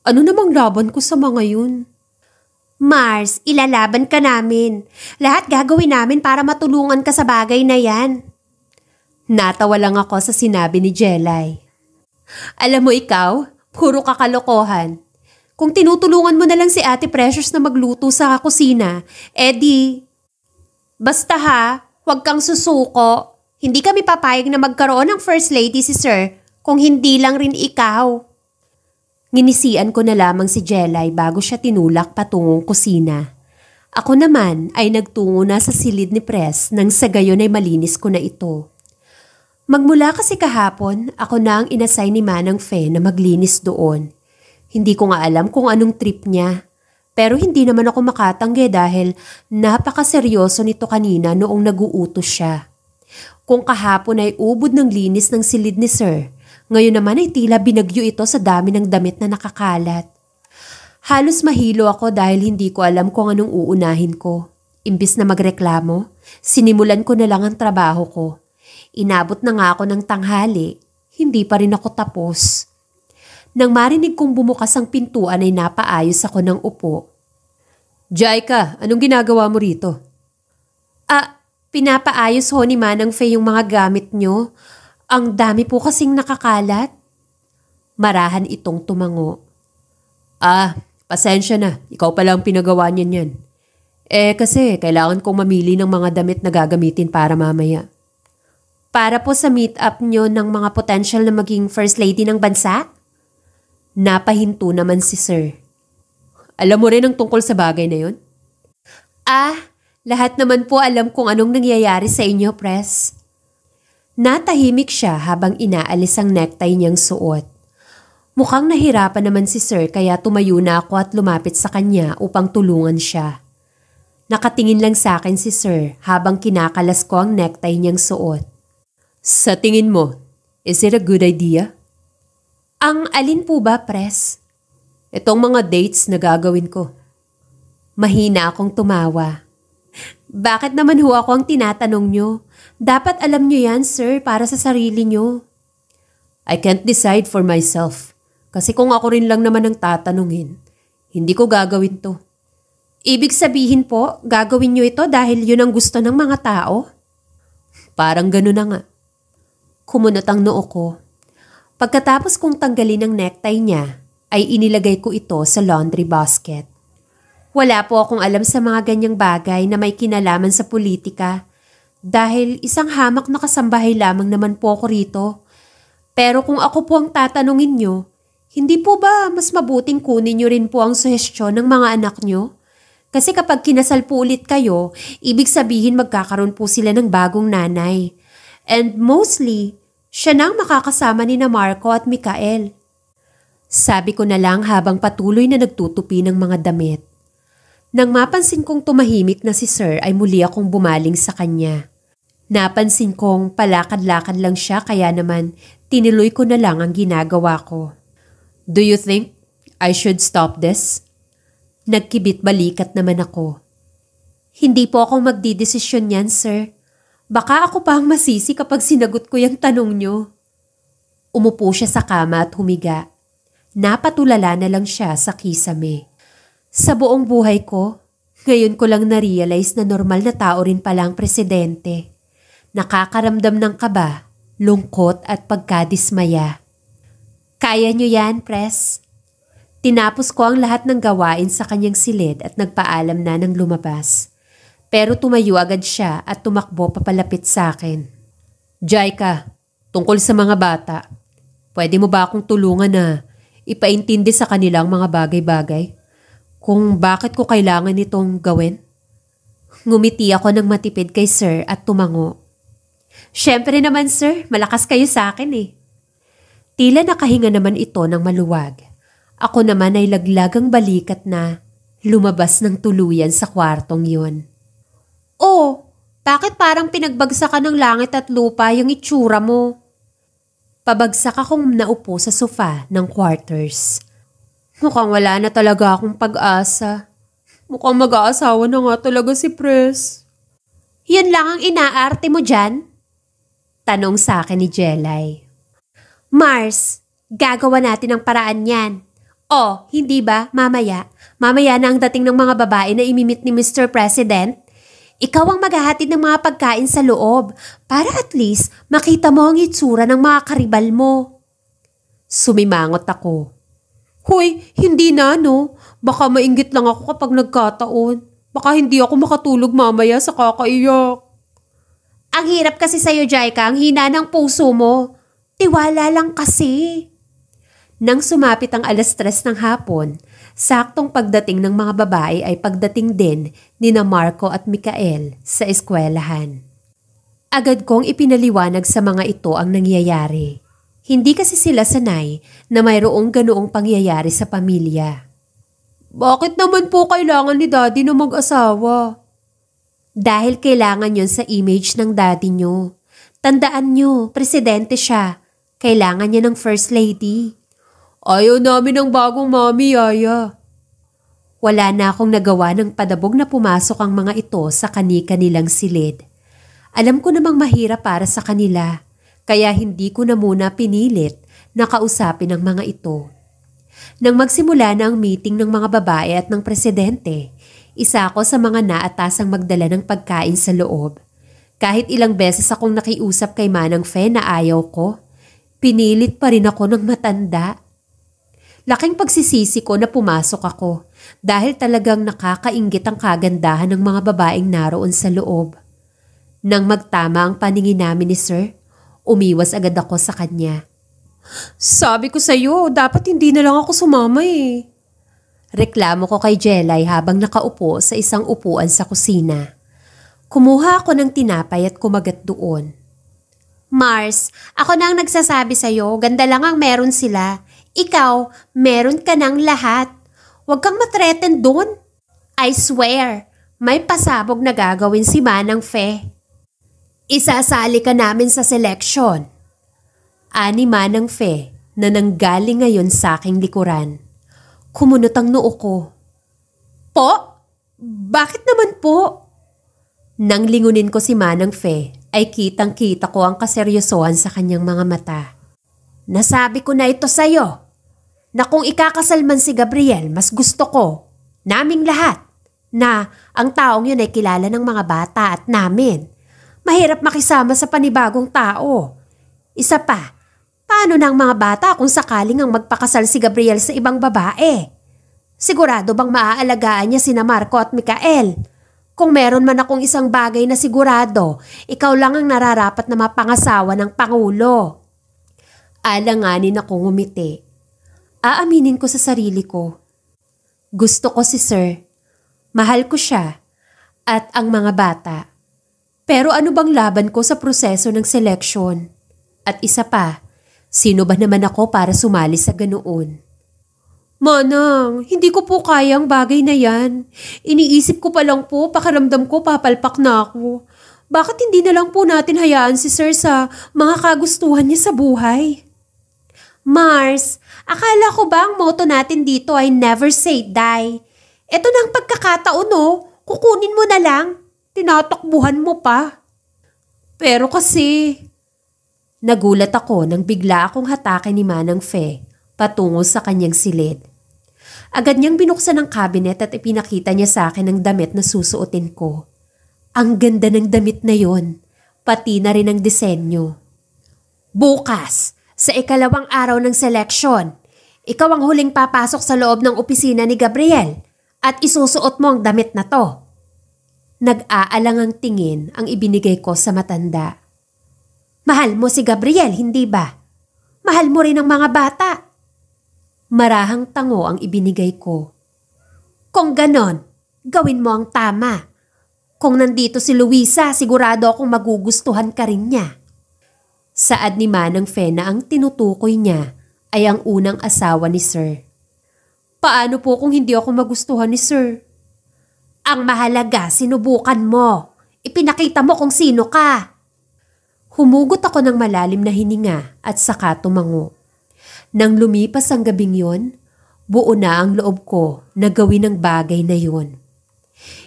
Ano namang laban ko sa mga yun? Mars, ilalaban ka namin. Lahat gagawin namin para matulungan ka sa bagay na yan. Natawa lang ako sa sinabi ni Jelay. Alam mo ikaw, puro kakalokohan. Kung tinutulungan mo na lang si Ate Precious na magluto sa kusina, Eddie, eh basta ha, huwag kang susuko. Hindi kami papayag na magkaroon ng first lady si Sir kung hindi lang rin ikaw. Nginisian ko na lamang si Jelay bago siya tinulak patungong kusina. Ako naman ay nagtungo na sa silid ni Pres nang sa gayon ay malinis ko na ito. Magmula kasi kahapon, ako na ang inassign ni Manang Fe na maglinis doon. Hindi ko nga alam kung anong trip niya. Pero hindi naman ako makatanggi dahil napakaseryoso nito kanina noong naguutos siya. Kung kahapon ay ubod ng linis ng silid ni Sir, ngayon naman ay tila binagyo ito sa dami ng damit na nakakalat. Halos mahilo ako dahil hindi ko alam kung anong uunahin ko. Imbis na magreklamo, sinimulan ko na lang ang trabaho ko. Inabot na nga ako ng tanghali, hindi pa rin ako tapos. Nang marinig kong bumukas ang pintuan ay napaayos ako ng upo. Jaika, anong ginagawa mo rito? Ah, pinapaayos ho ni Manang Fe yung mga gamit nyo. Ang dami po kasing nakakalat. Marahan itong tumango. Ah, pasensya na. Ikaw pala ang pinagawa niyan yan. Eh kasi kailangan kong mamili ng mga damit na gagamitin para mamaya para po sa meet-up nyo ng mga potential na maging First Lady ng bansa? Napahinto naman si Sir. Alam mo rin ang tungkol sa bagay na yon? Ah, lahat naman po alam kung anong nangyayari sa inyo, Press. Natahimik siya habang inaalis ang necktie niyang suot. Mukhang nahirapan naman si Sir kaya tumayo na ako at lumapit sa kanya upang tulungan siya. Nakatingin lang sa akin si Sir habang kinakalas ko ang necktie niyang suot. Sa tingin mo, is it a good idea? Ang alin po ba, Pres? Itong mga dates na gagawin ko. Mahina akong tumawa. Bakit naman ho ako ang tinatanong nyo? Dapat alam nyo yan, sir, para sa sarili nyo. I can't decide for myself. Kasi kung ako rin lang naman ang tatanungin, hindi ko gagawin to. Ibig sabihin po, gagawin nyo ito dahil yun ang gusto ng mga tao? Parang gano'n na nga. Kumunot ang noo ko. Pagkatapos kong tanggalin ang necktie niya, ay inilagay ko ito sa laundry basket. Wala po akong alam sa mga ganyang bagay na may kinalaman sa politika dahil isang hamak na kasambahay lamang naman po ako rito. Pero kung ako po ang tatanungin nyo, hindi po ba mas mabuting kunin nyo rin po ang suhestyon ng mga anak nyo? Kasi kapag kinasal po ulit kayo, ibig sabihin magkakaroon po sila ng bagong nanay and mostly, siya nang makakasama ni na Marco at Mikael. Sabi ko na lang habang patuloy na nagtutupi ng mga damit. Nang mapansin kong tumahimik na si sir ay muli akong bumaling sa kanya. Napansin kong palakad-lakad lang siya kaya naman tinuloy ko na lang ang ginagawa ko. Do you think I should stop this? Nagkibit balikat naman ako. Hindi po ako magdidesisyon yan, sir. Baka ako pa ang masisi kapag sinagot ko yung tanong nyo. Umupo siya sa kama at humiga. Napatulala na lang siya sa kisame. Sa buong buhay ko, ngayon ko lang na-realize na normal na tao rin pala ang presidente. Nakakaramdam ng kaba, lungkot at pagkadismaya. Kaya nyo yan, Pres? Tinapos ko ang lahat ng gawain sa kanyang silid at nagpaalam na nang lumabas. Pero tumayo agad siya at tumakbo papalapit sa akin. Jaika, tungkol sa mga bata, pwede mo ba akong tulungan na ipaintindi sa kanilang mga bagay-bagay? Kung bakit ko kailangan itong gawin? Ngumiti ako ng matipid kay sir at tumango. Siyempre naman sir, malakas kayo sa akin eh. Tila nakahinga naman ito ng maluwag. Ako naman ay laglagang balikat na lumabas ng tuluyan sa kwartong yun. Oh, bakit parang pinagbagsakan ng langit at lupa yung itsura mo? Pabagsak akong naupo sa sofa ng quarters. Mukhang wala na talaga akong pag-asa. Mukhang mag-aasawa na nga talaga si Pres. Yan lang ang inaarte mo dyan? Tanong sa akin ni Jelay. Mars, gagawa natin ang paraan niyan. O, oh, hindi ba, mamaya? Mamaya na ang dating ng mga babae na imimit ni Mr. President? Ikaw ang maghahatid ng mga pagkain sa loob para at least makita mo ang itsura ng mga karibal mo. Sumimangot ako. Hoy, hindi na no. Baka maingit lang ako kapag nagkataon. Baka hindi ako makatulog mamaya sa kakaiyak. Ang hirap kasi sa'yo, Jaika, ang hina ng puso mo. Tiwala lang kasi. Nang sumapit ang alas tres ng hapon, Saktong pagdating ng mga babae ay pagdating din ni na Marco at Mikael sa eskwelahan. Agad kong ipinaliwanag sa mga ito ang nangyayari. Hindi kasi sila sanay na mayroong ganoong pangyayari sa pamilya. Bakit naman po kailangan ni daddy na mag-asawa? Dahil kailangan yon sa image ng daddy nyo. Tandaan nyo, presidente siya. Kailangan niya ng first lady. Ayaw namin ng bagong mami, Yaya. Wala na akong nagawa ng padabog na pumasok ang mga ito sa kani-kanilang silid. Alam ko namang mahirap para sa kanila, kaya hindi ko na muna pinilit na kausapin ang mga ito. Nang magsimula na ang meeting ng mga babae at ng presidente, isa ako sa mga naatasang magdala ng pagkain sa loob. Kahit ilang beses akong nakiusap kay Manang Fe na ayaw ko, pinilit pa rin ako ng matanda Laking pagsisisi ko na pumasok ako dahil talagang nakakaingit ang kagandahan ng mga babaeng naroon sa loob. Nang magtama ang paningin namin ni Sir, umiwas agad ako sa kanya. Sabi ko sa iyo, dapat hindi na lang ako sumama eh. Reklamo ko kay Jelay habang nakaupo sa isang upuan sa kusina. Kumuha ako ng tinapay at kumagat doon. Mars, ako na ang nagsasabi sa iyo, ganda lang ang meron sila. Ikaw, meron ka ng lahat. Huwag kang matreten doon. I swear, may pasabog na gagawin si Manang Fe. Isasali ka namin sa selection. Ani Manang Fe na nanggaling ngayon sa aking likuran. Kumunot ang noo ko. Po? Bakit naman po? Nang lingunin ko si Manang Fe, ay kitang-kita ko ang kaseryosohan sa kanyang mga mata. Nasabi ko na ito sa'yo na kung ikakasal man si Gabriel, mas gusto ko, naming lahat, na ang taong yun ay kilala ng mga bata at namin. Mahirap makisama sa panibagong tao. Isa pa, paano ng mga bata kung sakaling ang magpakasal si Gabriel sa ibang babae? Sigurado bang maaalagaan niya sina Marco at Mikael? Kung meron man akong isang bagay na sigurado, ikaw lang ang nararapat na mapangasawa ng Pangulo. Alanganin akong umiti aaminin ko sa sarili ko. Gusto ko si Sir. Mahal ko siya at ang mga bata. Pero ano bang laban ko sa proseso ng selection? At isa pa, sino ba naman ako para sumali sa ganoon? Manang, hindi ko po kayang bagay na yan. Iniisip ko pa lang po, pakaramdam ko papalpak na ako. Bakit hindi na lang po natin hayaan si Sir sa mga kagustuhan niya sa buhay? Mars, akala ko ba ang motto natin dito ay never say die? Ito na ang pagkakataon oh, kukunin mo na lang, tinatakbuhan mo pa. Pero kasi, nagulat ako nang bigla akong hatake ni Manang Fe patungo sa kanyang silid. Agad niyang binuksan ang kabinet at ipinakita niya sa akin ang damit na susuotin ko. Ang ganda ng damit na yon, pati na rin ang disenyo. Bukas, sa ikalawang araw ng seleksyon, ikaw ang huling papasok sa loob ng opisina ni Gabriel at isusuot mo ang damit na to. Nag-aalangang tingin ang ibinigay ko sa matanda. Mahal mo si Gabriel, hindi ba? Mahal mo rin ang mga bata. Marahang tango ang ibinigay ko. Kung ganon, gawin mo ang tama. Kung nandito si Luisa, sigurado akong magugustuhan ka rin niya. Saad ni Manang Fe na ang tinutukoy niya ay ang unang asawa ni Sir. Paano po kung hindi ako magustuhan ni Sir? Ang mahalaga, sinubukan mo. Ipinakita mo kung sino ka. Humugot ako ng malalim na hininga at saka tumango. Nang lumipas ang gabing yon, buo na ang loob ko na gawin ang bagay na yon.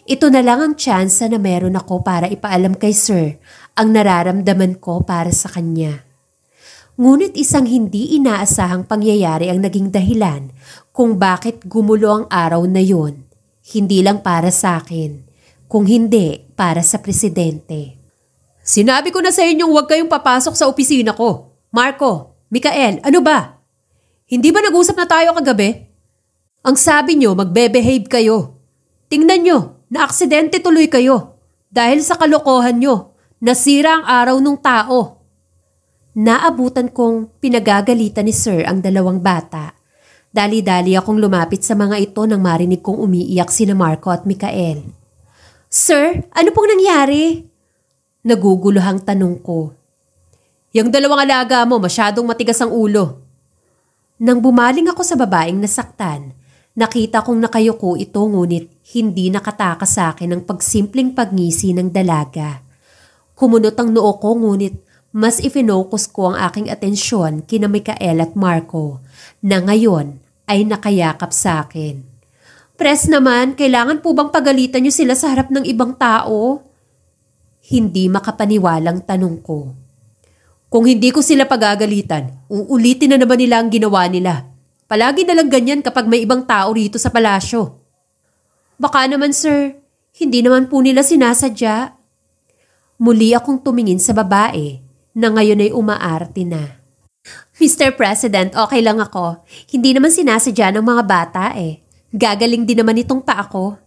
Ito na lang ang chance na meron ako para ipaalam kay Sir ang nararamdaman ko para sa kanya. Ngunit isang hindi inaasahang pangyayari ang naging dahilan kung bakit gumulo ang araw na yon. Hindi lang para sa akin, kung hindi para sa presidente. Sinabi ko na sa inyong huwag kayong papasok sa opisina ko. Marco, Mikael, ano ba? Hindi ba nag-usap na tayo kagabi? Ang sabi nyo, magbe kayo. Tingnan nyo, naaksidente tuloy kayo. Dahil sa kalokohan nyo, Nasira ang araw ng tao. Naabutan kong pinagagalitan ni Sir ang dalawang bata. Dali-dali akong lumapit sa mga ito nang marinig kong umiiyak sina Marco at Mikael. Sir, ano pong nangyari? Naguguluhang tanong ko. Yung dalawang alaga mo, masyadong matigas ang ulo. Nang bumaling ako sa babaeng nasaktan, nakita kong nakayuko ito ngunit hindi nakataka sa akin ang pagsimpleng pagngisi ng dalaga. Kumunot ang noo ko ngunit mas ifinokus ko ang aking atensyon kina Mikael at Marco na ngayon ay nakayakap sa akin. Pres naman, kailangan po bang pagalitan nyo sila sa harap ng ibang tao? Hindi makapaniwalang tanong ko. Kung hindi ko sila pagagalitan, uulitin na naman nila ang ginawa nila. Palagi na lang ganyan kapag may ibang tao rito sa palasyo. Baka naman sir, hindi naman po nila sinasadya Muli akong tumingin sa babae na ngayon ay umaarte na. Mr. President, okay lang ako. Hindi naman sinasadya ng mga bata eh. Gagaling din naman itong pa ako.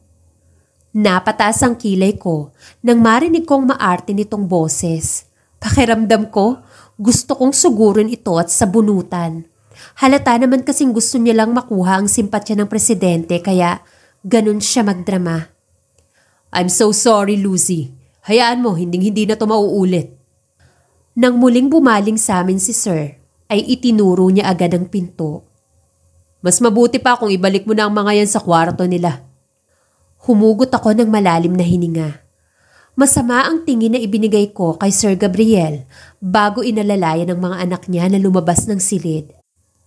Napataas ang kilay ko nang marinig kong maarte nitong boses. Pakiramdam ko, gusto kong sugurin ito at sabunutan. Halata naman kasing gusto niya lang makuha ang simpatya ng presidente kaya ganun siya magdrama. I'm so sorry, Lucy. Hayaan mo, hinding-hindi na to mauulit. Nang muling bumaling sa amin si Sir, ay itinuro niya agad ang pinto. Mas mabuti pa kung ibalik mo na ang mga yan sa kwarto nila. Humugot ako ng malalim na hininga. Masama ang tingin na ibinigay ko kay Sir Gabriel bago inalalayan ng mga anak niya na lumabas ng silid.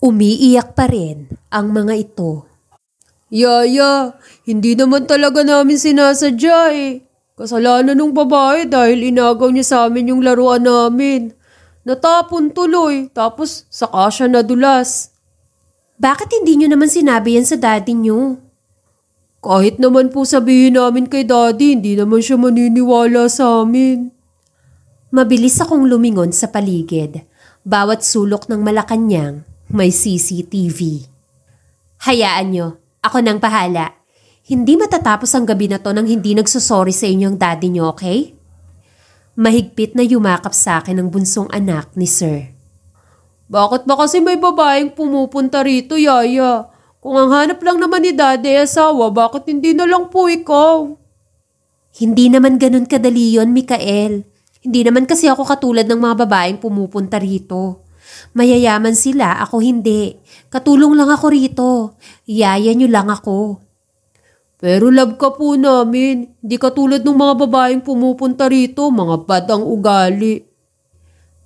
Umiiyak pa rin ang mga ito. Yaya, hindi naman talaga namin sinasadya eh. Kasalanan ng babae dahil inagaw niya sa amin yung laruan namin. Natapon tuloy, tapos saka siya nadulas. Bakit hindi niyo naman sinabi yan sa daddy niyo? Kahit naman po sabihin namin kay daddy, hindi naman siya maniniwala sa amin. Mabilis akong lumingon sa paligid. Bawat sulok ng Malacanang may CCTV. Hayaan niyo, ako nang pahala. Hindi matatapos ang gabi na to nang hindi nagsusorry sa inyo ang daddy niyo, okay? Mahigpit na yumakap sa akin ang bunsong anak ni sir. Bakit ba kasi may babaeng pumupunta rito, Yaya? Kung ang hanap lang naman ni daddy asawa, bakit hindi na lang po ikaw? Hindi naman ganun kadali yon, Mikael. Hindi naman kasi ako katulad ng mga babaeng pumupunta rito. Mayayaman sila, ako hindi. Katulong lang ako rito. Yaya nyo lang ako. Pero love ka po namin. Hindi katulad ng mga babaeng pumupunta rito, mga bad ang ugali.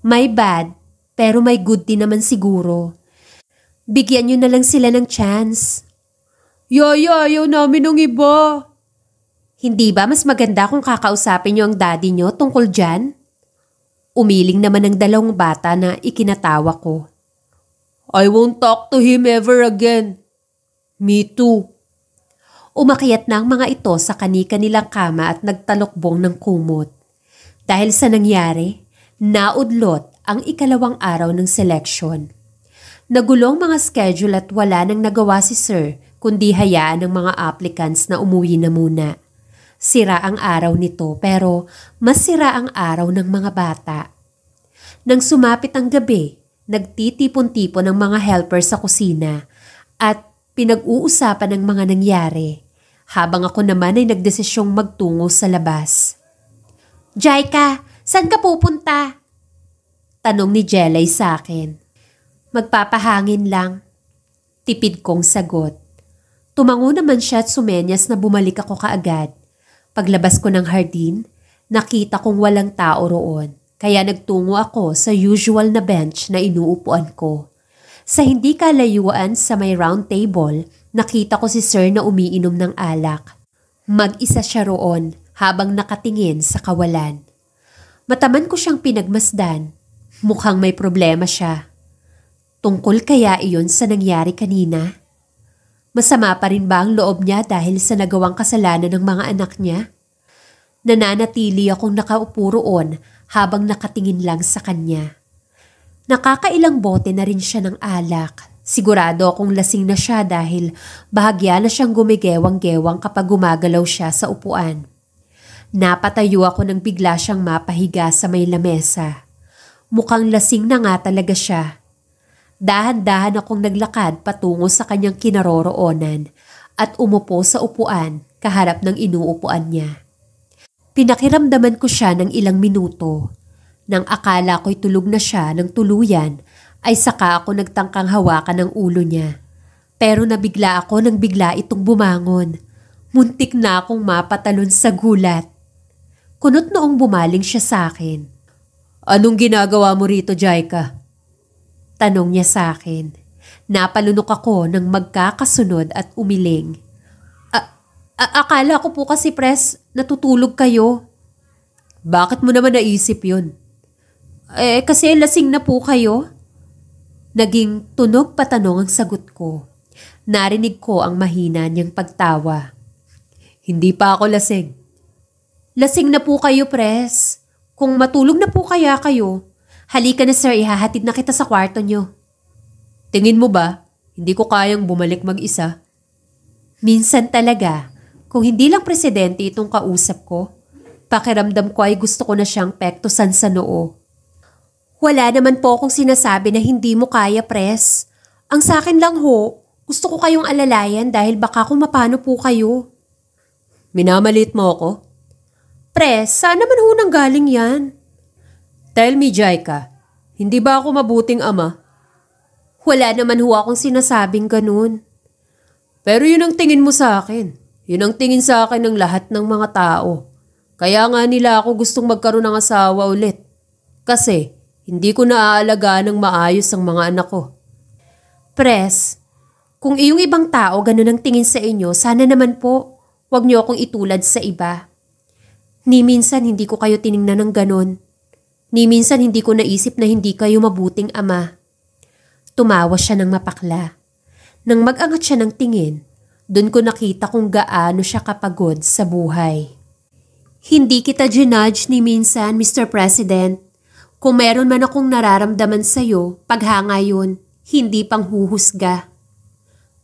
May bad, pero may good din naman siguro. Bigyan nyo na lang sila ng chance. Yaya, ayaw namin ng iba. Hindi ba mas maganda kung kakausapin nyo ang daddy nyo tungkol dyan? Umiling naman ang dalawang bata na ikinatawa ko. I won't talk to him ever again. Me too. Umakyat na ang mga ito sa kani-kanilang kama at nagtalokbong ng kumot. Dahil sa nangyari, naudlot ang ikalawang araw ng selection. Nagulong mga schedule at wala nang nagawa si Sir kundi hayaan ng mga applicants na umuwi na muna. Sira ang araw nito pero mas sira ang araw ng mga bata. Nang sumapit ang gabi, nagtitipon-tipon ng mga helper sa kusina at pinag-uusapan ng mga nangyari habang ako naman ay nagdesisyong magtungo sa labas. Jaika, saan ka pupunta? Tanong ni Jelay sa akin. Magpapahangin lang. Tipid kong sagot. Tumango naman siya at sumenyas na bumalik ako kaagad. Paglabas ko ng hardin, nakita kong walang tao roon. Kaya nagtungo ako sa usual na bench na inuupuan ko. Sa hindi kalayuan sa may round table, Nakita ko si Sir na umiinom ng alak. Mag-isa siya roon habang nakatingin sa kawalan. Mataman ko siyang pinagmasdan. Mukhang may problema siya. Tungkol kaya iyon sa nangyari kanina? Masama pa rin ba ang loob niya dahil sa nagawang kasalanan ng mga anak niya? Nananatili akong nakaupo roon habang nakatingin lang sa kanya. Nakakailang bote na rin siya ng alak. Sigurado akong lasing na siya dahil bahagya na siyang gumigewang-gewang kapag gumagalaw siya sa upuan. Napatayo ako nang bigla siyang mapahiga sa may lamesa. Mukhang lasing na nga talaga siya. Dahan-dahan akong naglakad patungo sa kanyang kinaroroonan at umupo sa upuan kaharap ng inuupuan niya. Pinakiramdaman ko siya ng ilang minuto. Nang akala ko'y tulog na siya ng tuluyan ay saka ako nagtangkang hawakan ng ulo niya. Pero nabigla ako nang bigla itong bumangon. Muntik na akong mapatalon sa gulat. Kunot noong bumaling siya sa akin. Anong ginagawa mo rito, Jaika? Tanong niya sa akin. Napalunok ako ng magkakasunod at umiling. A- a- akala ko po kasi, Pres, natutulog kayo. Bakit mo naman naisip yun? Eh, kasi lasing na po kayo. Naging tunog patanong ang sagot ko. Narinig ko ang mahina niyang pagtawa. Hindi pa ako lasing. Lasing na po kayo, pres. Kung matulog na po kaya kayo, halika na sir, ihahatid na kita sa kwarto niyo. Tingin mo ba, hindi ko kayang bumalik mag-isa? Minsan talaga, kung hindi lang presidente itong kausap ko, pakiramdam ko ay gusto ko na siyang pektusan sa noo wala naman po akong sinasabi na hindi mo kaya, pres. Ang sa akin lang ho, gusto ko kayong alalayan dahil baka kung mapano po kayo. Minamalit mo ako? Pres, saan naman ho nang galing yan? Tell me, Jaika, hindi ba ako mabuting ama? Wala naman ho akong sinasabing ganun. Pero yun ang tingin mo sa akin. Yun ang tingin sa akin ng lahat ng mga tao. Kaya nga nila ako gustong magkaroon ng asawa ulit. Kasi, hindi ko naaalagaan ng maayos ang mga anak ko. Pres, kung iyong ibang tao ganun ang tingin sa inyo, sana naman po, wag niyo akong itulad sa iba. Ni minsan hindi ko kayo tiningnan ng ganun. Ni minsan hindi ko naisip na hindi kayo mabuting ama. Tumawa siya ng mapakla. Nang magangat siya ng tingin, doon ko nakita kung gaano siya kapagod sa buhay. Hindi kita ginudge ni minsan, Mr. President. Kung meron man akong nararamdaman sa'yo, paghanga yon, hindi pang huhusga.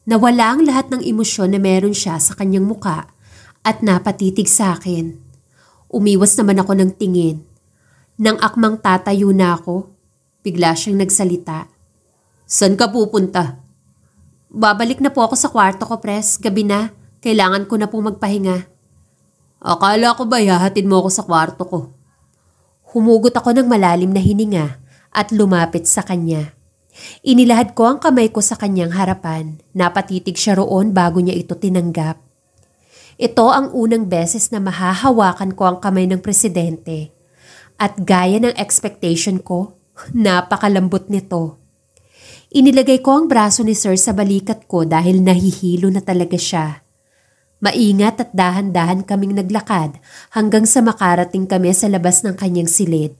Nawala ang lahat ng emosyon na meron siya sa kanyang muka at napatitig sa akin. Umiwas naman ako ng tingin. Nang akmang tatayo na ako, bigla siyang nagsalita. San ka pupunta? Babalik na po ako sa kwarto ko, pres. Gabi na. Kailangan ko na pong magpahinga. Akala ko ba hahatid mo ako sa kwarto ko? Humugot ako ng malalim na hininga at lumapit sa kanya. Inilahad ko ang kamay ko sa kanyang harapan. Napatitig siya roon bago niya ito tinanggap. Ito ang unang beses na mahahawakan ko ang kamay ng presidente. At gaya ng expectation ko, napakalambot nito. Inilagay ko ang braso ni Sir sa balikat ko dahil nahihilo na talaga siya. Maingat at dahan-dahan kaming naglakad hanggang sa makarating kami sa labas ng kanyang silid.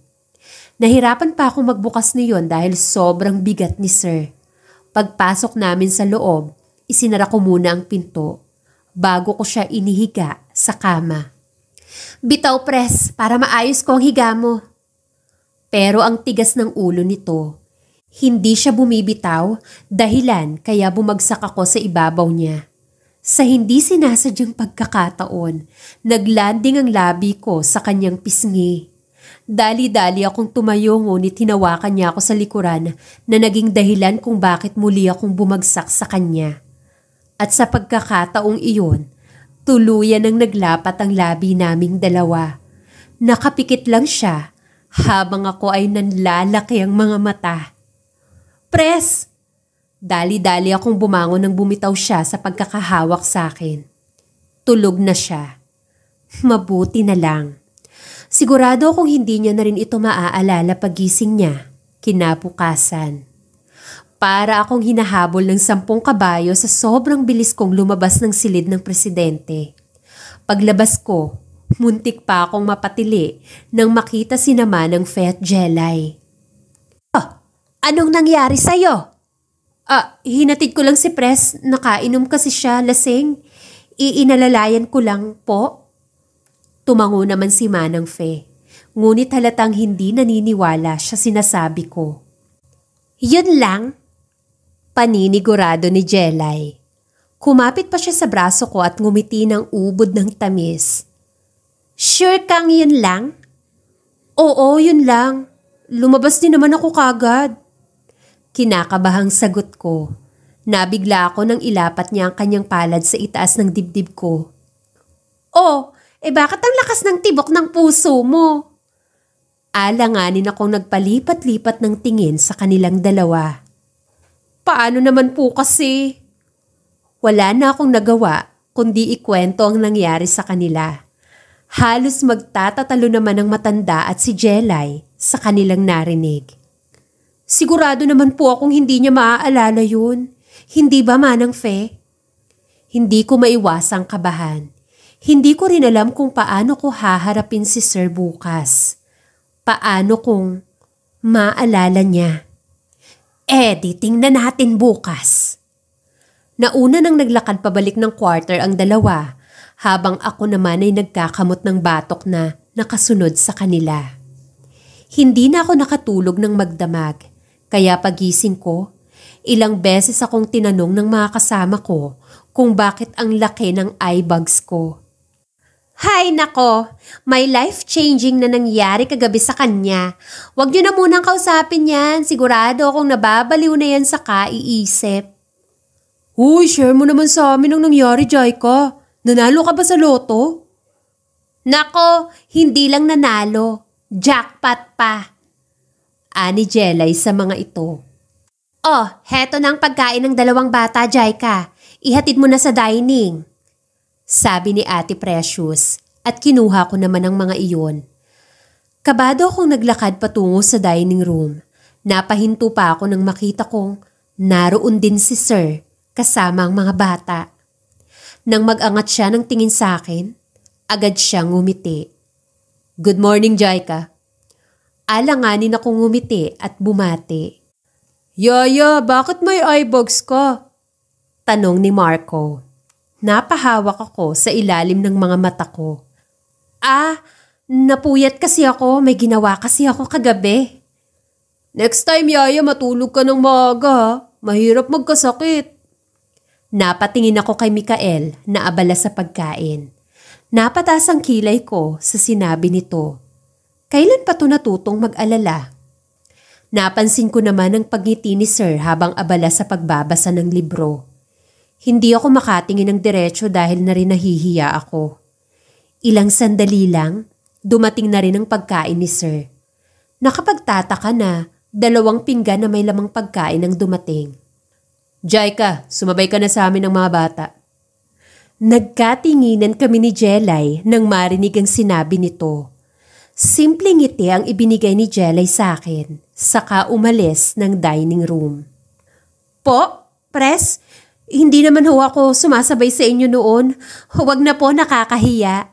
Nahirapan pa ako magbukas niyon dahil sobrang bigat ni sir. Pagpasok namin sa loob, isinara ko muna ang pinto bago ko siya inihiga sa kama. Bitaw press para maayos ko ang higa mo. Pero ang tigas ng ulo nito, hindi siya bumibitaw dahilan kaya bumagsak ako sa ibabaw niya. Sa hindi sinasadyang pagkakataon, naglanding ang labi ko sa kanyang pisngi. Dali-dali akong tumayo ngunit hinawakan niya ako sa likuran na naging dahilan kung bakit muli akong bumagsak sa kanya. At sa pagkakataong iyon, tuluyan ang naglapat ang labi naming dalawa. Nakapikit lang siya habang ako ay nanlalaki ang mga mata. Press! Dali-dali akong bumangon nang bumitaw siya sa pagkakahawak sa akin. Tulog na siya. Mabuti na lang. Sigurado akong hindi niya na rin ito maaalala pagising niya, kinapukasan. Para akong hinahabol ng sampung kabayo sa sobrang bilis kong lumabas ng silid ng presidente. Paglabas ko, muntik pa akong mapatili nang makita si naman ng Feth Jelay. Oh, anong nangyari sa'yo? Ah, hinatid ko lang si Pres. Nakainom kasi siya, lasing. Iinalalayan ko lang po. Tumango naman si Manang Fe. Ngunit halatang hindi naniniwala siya sinasabi ko. Yun lang. Paninigurado ni Jelay. Kumapit pa siya sa braso ko at ngumiti ng ubod ng tamis. Sure kang yun lang? Oo, yun lang. Lumabas din naman ako kagad. Kinakabahang sagot ko. Nabigla ako nang ilapat niya ang kanyang palad sa itaas ng dibdib ko. Oh, eh bakit ang lakas ng tibok ng puso mo? Alanganin akong nagpalipat-lipat ng tingin sa kanilang dalawa. Paano naman po kasi? Wala na akong nagawa kundi ikwento ang nangyari sa kanila. Halos magtatatalo naman ang matanda at si Jelay sa kanilang narinig. Sigurado naman po akong hindi niya maaalala yun. Hindi ba manang fe? Hindi ko maiwasang kabahan. Hindi ko rin alam kung paano ko haharapin si Sir bukas. Paano kung maalala niya? Eddie, tingnan natin bukas. Nauna nang naglakad pabalik ng quarter ang dalawa habang ako naman ay nagkakamot ng batok na nakasunod sa kanila. Hindi na ako nakatulog ng magdamag kaya pagising ko, ilang beses akong tinanong ng mga kasama ko kung bakit ang laki ng eye bags ko. Hay nako, may life-changing na nangyari kagabi sa kanya. Huwag niyo na munang kausapin yan. Sigurado akong nababaliw na yan sa kaiisip. Uy, share mo naman sa amin ang nangyari, Jaika. Nanalo ka ba sa loto? Nako, hindi lang nanalo. Jackpot pa ani ah, Jelay sa mga ito. Oh, heto na ang pagkain ng dalawang bata, Jaika. Ihatid mo na sa dining. Sabi ni Ate Precious at kinuha ko naman ang mga iyon. Kabado akong naglakad patungo sa dining room. Napahinto pa ako nang makita kong naroon din si Sir kasama ang mga bata. Nang mag-angat siya ng tingin sa akin, agad siyang ngumiti. Good morning, Jaika. Alanganin akong ngumiti at bumati. Yaya, bakit may eyebags ka? Tanong ni Marco. Napahawak ako sa ilalim ng mga mata ko. Ah, napuyat kasi ako. May ginawa kasi ako kagabi. Next time, Yaya, matulog ka ng maaga Mahirap magkasakit. Napatingin ako kay Mikael na abala sa pagkain. Napatas ang kilay ko sa sinabi nito. Kailan pa to natutong mag-alala? Napansin ko naman ang pagngiti ni Sir habang abala sa pagbabasa ng libro. Hindi ako makatingin ng diretsyo dahil na rin nahihiya ako. Ilang sandali lang, dumating na rin ang pagkain ni Sir. Nakapagtataka na, dalawang pinggan na may lamang pagkain ang dumating. Jaika, sumabay ka na sa amin ng mga bata. Nagkatinginan kami ni Jelay nang marinig ang sinabi nito. Simpleng ngiti ang ibinigay ni Jelay sa akin, saka umalis ng dining room. Po, pres, hindi naman ho ako sumasabay sa inyo noon. Huwag na po nakakahiya.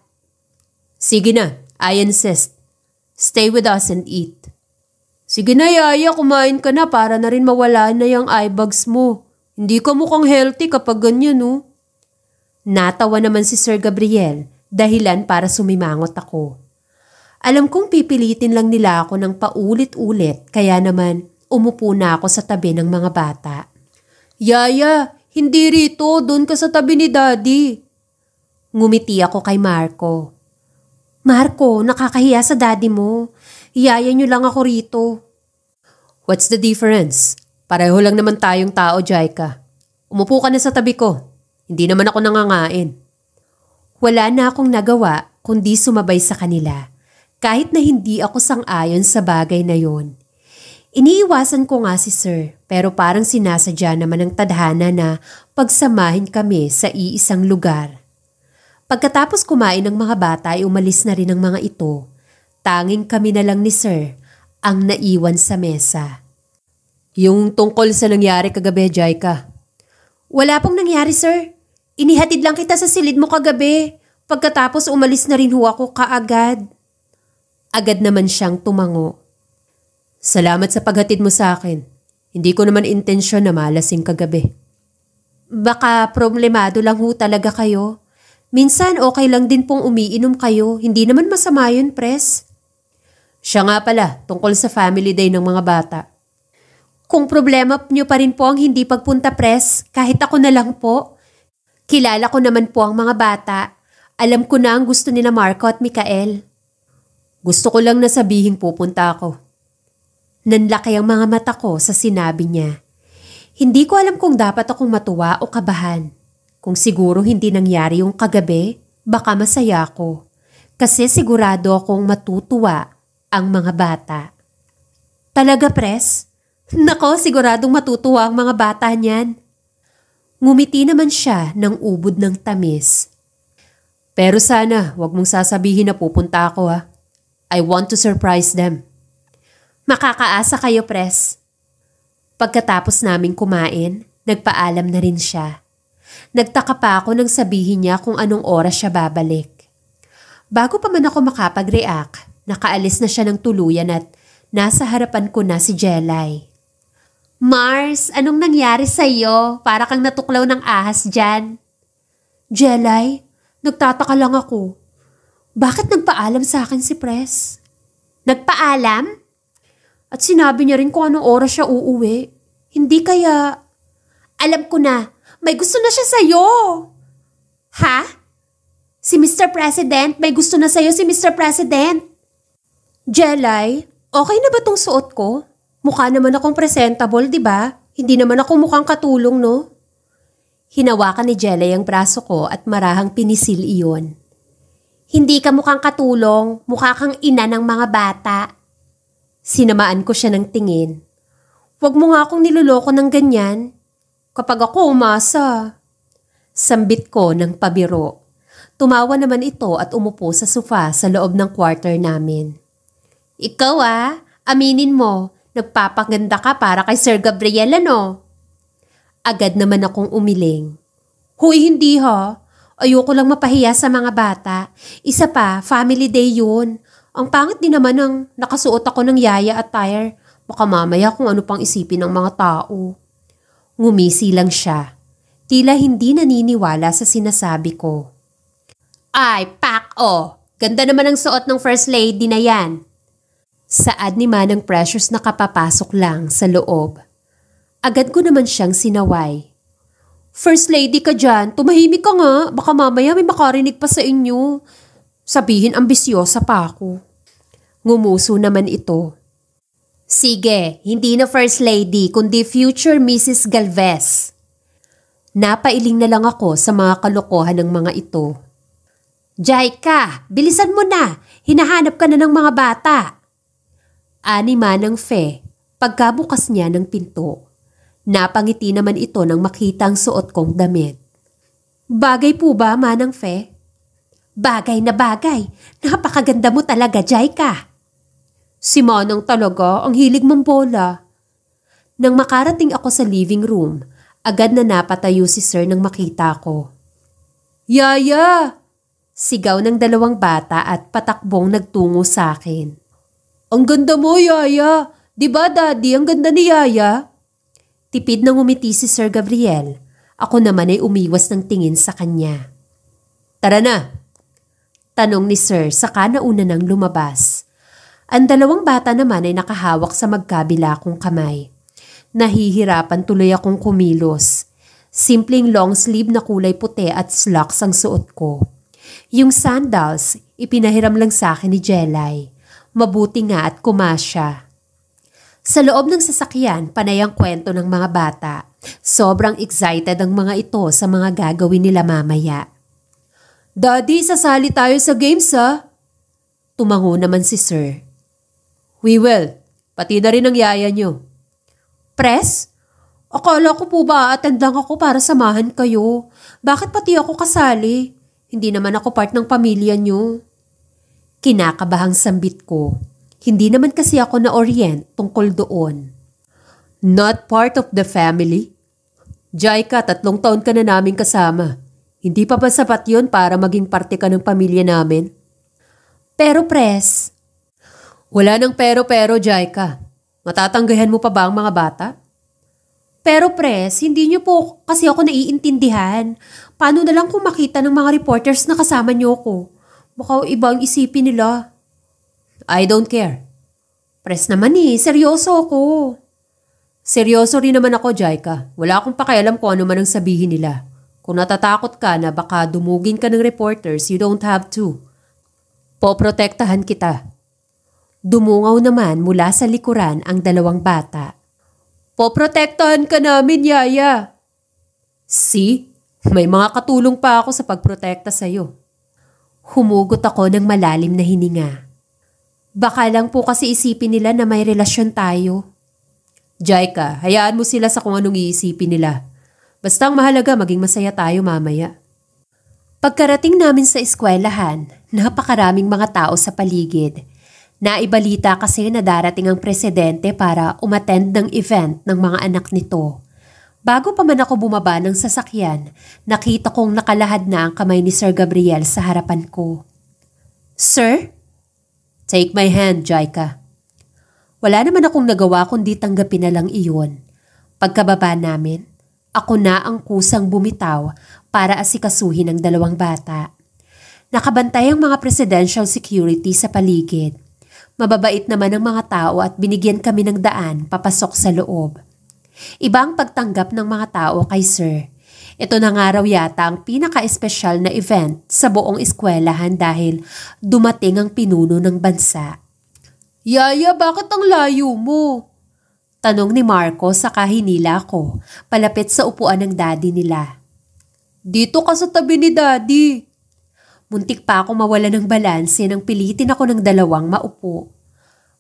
Sige na, I insist. Stay with us and eat. Sige na, Yaya, kumain ka na para na rin mawala na yung eye bags mo. Hindi ka mukhang healthy kapag ganyan, oh. Natawa naman si Sir Gabriel, dahilan para sumimangot ako. Alam kong pipilitin lang nila ako ng paulit-ulit kaya naman umupo na ako sa tabi ng mga bata. Yaya, hindi rito, doon ka sa tabi ni daddy. Ngumiti ako kay Marco. Marco, nakakahiya sa daddy mo. Yaya niyo lang ako rito. What's the difference? Pareho lang naman tayong tao, Jaika. Umupo ka na sa tabi ko. Hindi naman ako nangangain. Wala na akong nagawa kundi sumabay sa kanila kahit na hindi ako sang-ayon sa bagay na yon. Iniiwasan ko nga si Sir pero parang sinasadya naman ng tadhana na pagsamahin kami sa iisang lugar. Pagkatapos kumain ng mga bata ay umalis na rin ang mga ito. Tanging kami na lang ni Sir ang naiwan sa mesa. Yung tungkol sa nangyari kagabi, Jaika. Wala pong nangyari, Sir. Inihatid lang kita sa silid mo kagabi. Pagkatapos umalis na rin ho ako kaagad. Agad naman siyang tumango. Salamat sa paghatid mo sa akin. Hindi ko naman intensyon na malasing kagabi. Baka problemado lang ho talaga kayo. Minsan okay lang din pong umiinom kayo. Hindi naman masama yun, pres. Siya nga pala, tungkol sa family day ng mga bata. Kung problema niyo pa rin po ang hindi pagpunta, pres, kahit ako na lang po. Kilala ko naman po ang mga bata. Alam ko na ang gusto nila Marco at Mikael. Gusto ko lang nasabihing pupunta ako. Nanlaki ang mga mata ko sa sinabi niya. Hindi ko alam kung dapat akong matuwa o kabahan. Kung siguro hindi nangyari yung kagabi, baka masaya ako. Kasi sigurado akong matutuwa ang mga bata. Talaga, Pres? Nako, siguradong matutuwa ang mga bata niyan. Ngumiti naman siya ng ubod ng tamis. Pero sana, wag mong sasabihin na pupunta ako ha. Ah. I want to surprise them. Makakaasa kayo, Pres. Pagkatapos naming kumain, nagpaalam na rin siya. Nagtaka pa ako nang sabihin niya kung anong oras siya babalik. Bago pa man ako makapag-react, nakaalis na siya ng tuluyan at nasa harapan ko na si Jelay. Mars, anong nangyari sa iyo? Para kang natuklaw ng ahas diyan. Jelay, nagtataka lang ako. Bakit nagpaalam sa akin si Pres? Nagpaalam? At sinabi niya rin kung anong oras siya uuwi. Hindi kaya... Alam ko na, may gusto na siya sa'yo! Ha? Si Mr. President, may gusto na sa'yo si Mr. President! Jelay, okay na ba tong suot ko? Mukha naman akong presentable, di ba? Hindi naman ako mukhang katulong, no? Hinawakan ni Jelay ang braso ko at marahang pinisil iyon. Hindi ka mukhang katulong, mukha kang ina ng mga bata. Sinamaan ko siya ng tingin. Huwag mo nga akong niloloko ng ganyan. Kapag ako umasa. Sambit ko ng pabiro. Tumawa naman ito at umupo sa sofa sa loob ng quarter namin. Ikaw ah, aminin mo, nagpapaganda ka para kay Sir Gabriel ano? Agad naman akong umiling. Hoy hindi ha, Ayoko lang mapahiya sa mga bata. Isa pa, family day yun. Ang pangit din naman ng nakasuot ako ng yaya attire. Baka mamaya kung ano pang isipin ng mga tao. Ngumisi lang siya. Tila hindi naniniwala sa sinasabi ko. Ay, pak o! Oh. Ganda naman ang suot ng first lady na yan. Saad ni Manang Precious nakapapasok lang sa loob. Agad ko naman siyang sinaway. First lady ka dyan, tumahimik ka nga, baka mamaya may makarinig pa sa inyo. Sabihin ambisyosa pa ako. Ngumuso naman ito. Sige, hindi na first lady kundi future Mrs. Galvez. Napailing na lang ako sa mga kalokohan ng mga ito. Jaika, bilisan mo na! Hinahanap ka na ng mga bata! Anima ng Fe pagkabukas niya ng pinto. Napangiti naman ito nang makita ang suot kong damit. Bagay po ba, Manang Fe? Bagay na bagay. Napakaganda mo talaga, Jaika. Si Manang talaga, ang hilig mong bola. Nang makarating ako sa living room, agad na napatayo si Sir nang makita ko. Yaya! Sigaw ng dalawang bata at patakbong nagtungo sa akin. Ang ganda mo, Yaya! Di ba, Daddy? Ang ganda ni Yaya? Tipid na ngumiti si Sir Gabriel. Ako naman ay umiwas ng tingin sa kanya. Tara na! Tanong ni Sir saka nauna nang lumabas. Ang dalawang bata naman ay nakahawak sa magkabila kong kamay. Nahihirapan tuloy akong kumilos. Simpleng long sleeve na kulay puti at slacks ang suot ko. Yung sandals, ipinahiram lang sa akin ni Jelay. Mabuti nga at kumasya. Sa loob ng sasakyan, panay ang kwento ng mga bata. Sobrang excited ang mga ito sa mga gagawin nila mamaya. Daddy, sasali tayo sa games ha? Tumango naman si Sir. We will. Pati na rin ang yaya nyo. Press? Akala ko po ba attend lang ako para samahan kayo? Bakit pati ako kasali? Hindi naman ako part ng pamilya nyo. Kinakabahang sambit ko. Hindi naman kasi ako na-orient tungkol doon. Not part of the family? Jaika, tatlong taon ka na namin kasama. Hindi pa ba sapat yun para maging parte ka ng pamilya namin? Pero pres. Wala nang pero-pero, Jaika. Matatanggahan mo pa ba ang mga bata? Pero pres, hindi niyo po kasi ako naiintindihan. Paano na lang kung makita ng mga reporters na kasama niyo ako? Baka ibang isipin nila. I don't care. Press naman eh, seryoso ako. Seryoso rin naman ako, Jaika. Wala akong pakialam kung ano man ang sabihin nila. Kung natatakot ka na baka dumugin ka ng reporters, you don't have to. Poprotektahan kita. Dumungaw naman mula sa likuran ang dalawang bata. Poprotektahan ka namin, Yaya. See? May mga katulong pa ako sa pagprotekta sa'yo. Humugot ako ng malalim na hininga. Baka lang po kasi isipin nila na may relasyon tayo. Jaika, hayaan mo sila sa kung anong iisipin nila. Basta ang mahalaga maging masaya tayo mamaya. Pagkarating namin sa eskwelahan, napakaraming mga tao sa paligid. Naibalita kasi na darating ang presidente para umattend ng event ng mga anak nito. Bago pa man ako bumaba ng sasakyan, nakita kong nakalahad na ang kamay ni Sir Gabriel sa harapan ko. Sir? Take my hand, Jaika. Wala naman akong nagawa kundi tanggapin na lang iyon. Pagkababa namin, ako na ang kusang bumitaw para asikasuhin ang dalawang bata. Nakabantay ang mga presidential security sa paligid. Mababait naman ang mga tao at binigyan kami ng daan papasok sa loob. Ibang pagtanggap ng mga tao kay Sir. Ito na nga raw yata ang pinaka-espesyal na event sa buong eskwelahan dahil dumating ang pinuno ng bansa. Yaya, bakit ang layo mo? Tanong ni Marco sa kahinila ko, palapit sa upuan ng daddy nila. Dito ka sa tabi ni daddy. Muntik pa ako mawala ng balanse nang pilitin ako ng dalawang maupo.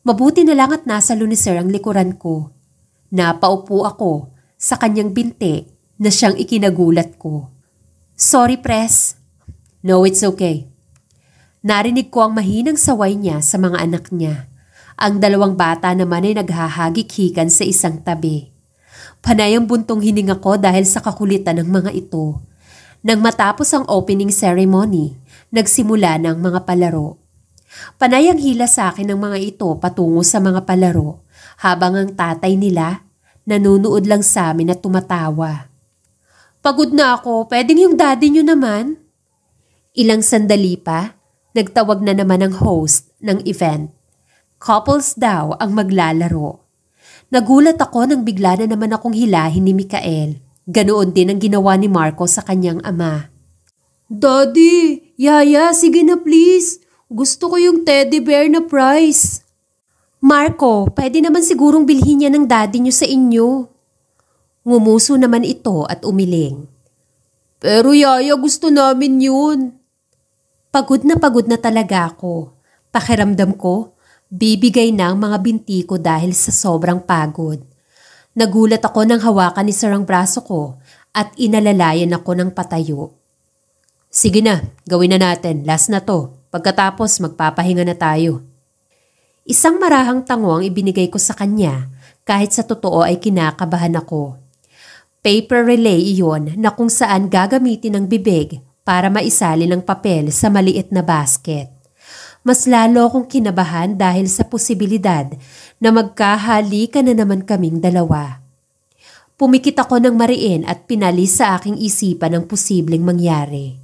Mabuti na lang at nasa luniser ang likuran ko. Napaupo ako sa kanyang binti na siyang ikinagulat ko. Sorry, Press. No, it's okay. Narinig ko ang mahinang saway niya sa mga anak niya. Ang dalawang bata naman ay naghahagikikan sa isang tabi. Panayang buntong hininga ko dahil sa kakulitan ng mga ito. Nang matapos ang opening ceremony, nagsimula ng mga palaro. Panayang hila sa akin ng mga ito patungo sa mga palaro habang ang tatay nila nanunood lang sa amin at tumatawa. Pagod na ako, pwedeng yung daddy nyo naman. Ilang sandali pa, nagtawag na naman ang host ng event. Couples daw ang maglalaro. Nagulat ako nang bigla na naman akong hilahin ni Mikael. Ganoon din ang ginawa ni Marco sa kanyang ama. Daddy, yaya, sige na please. Gusto ko yung teddy bear na price. Marco, pwede naman sigurong bilhin niya ng daddy niyo sa inyo. Ngumuso naman ito at umiling. Pero yaya gusto namin yun. Pagod na pagod na talaga ako. Pakiramdam ko, bibigay na ang mga binti ko dahil sa sobrang pagod. Nagulat ako nang hawakan ni sarang braso ko at inalalayan ako ng patayo. Sige na, gawin na natin. Last na to. Pagkatapos magpapahinga na tayo. Isang marahang tango ang ibinigay ko sa kanya kahit sa totoo ay kinakabahan ako. Paper relay iyon na kung saan gagamitin ang bibig para maisali ng papel sa maliit na basket. Mas lalo akong kinabahan dahil sa posibilidad na magkahali ka na naman kaming dalawa. Pumikit ako ng mariin at pinalis sa aking isipan ang posibleng mangyari.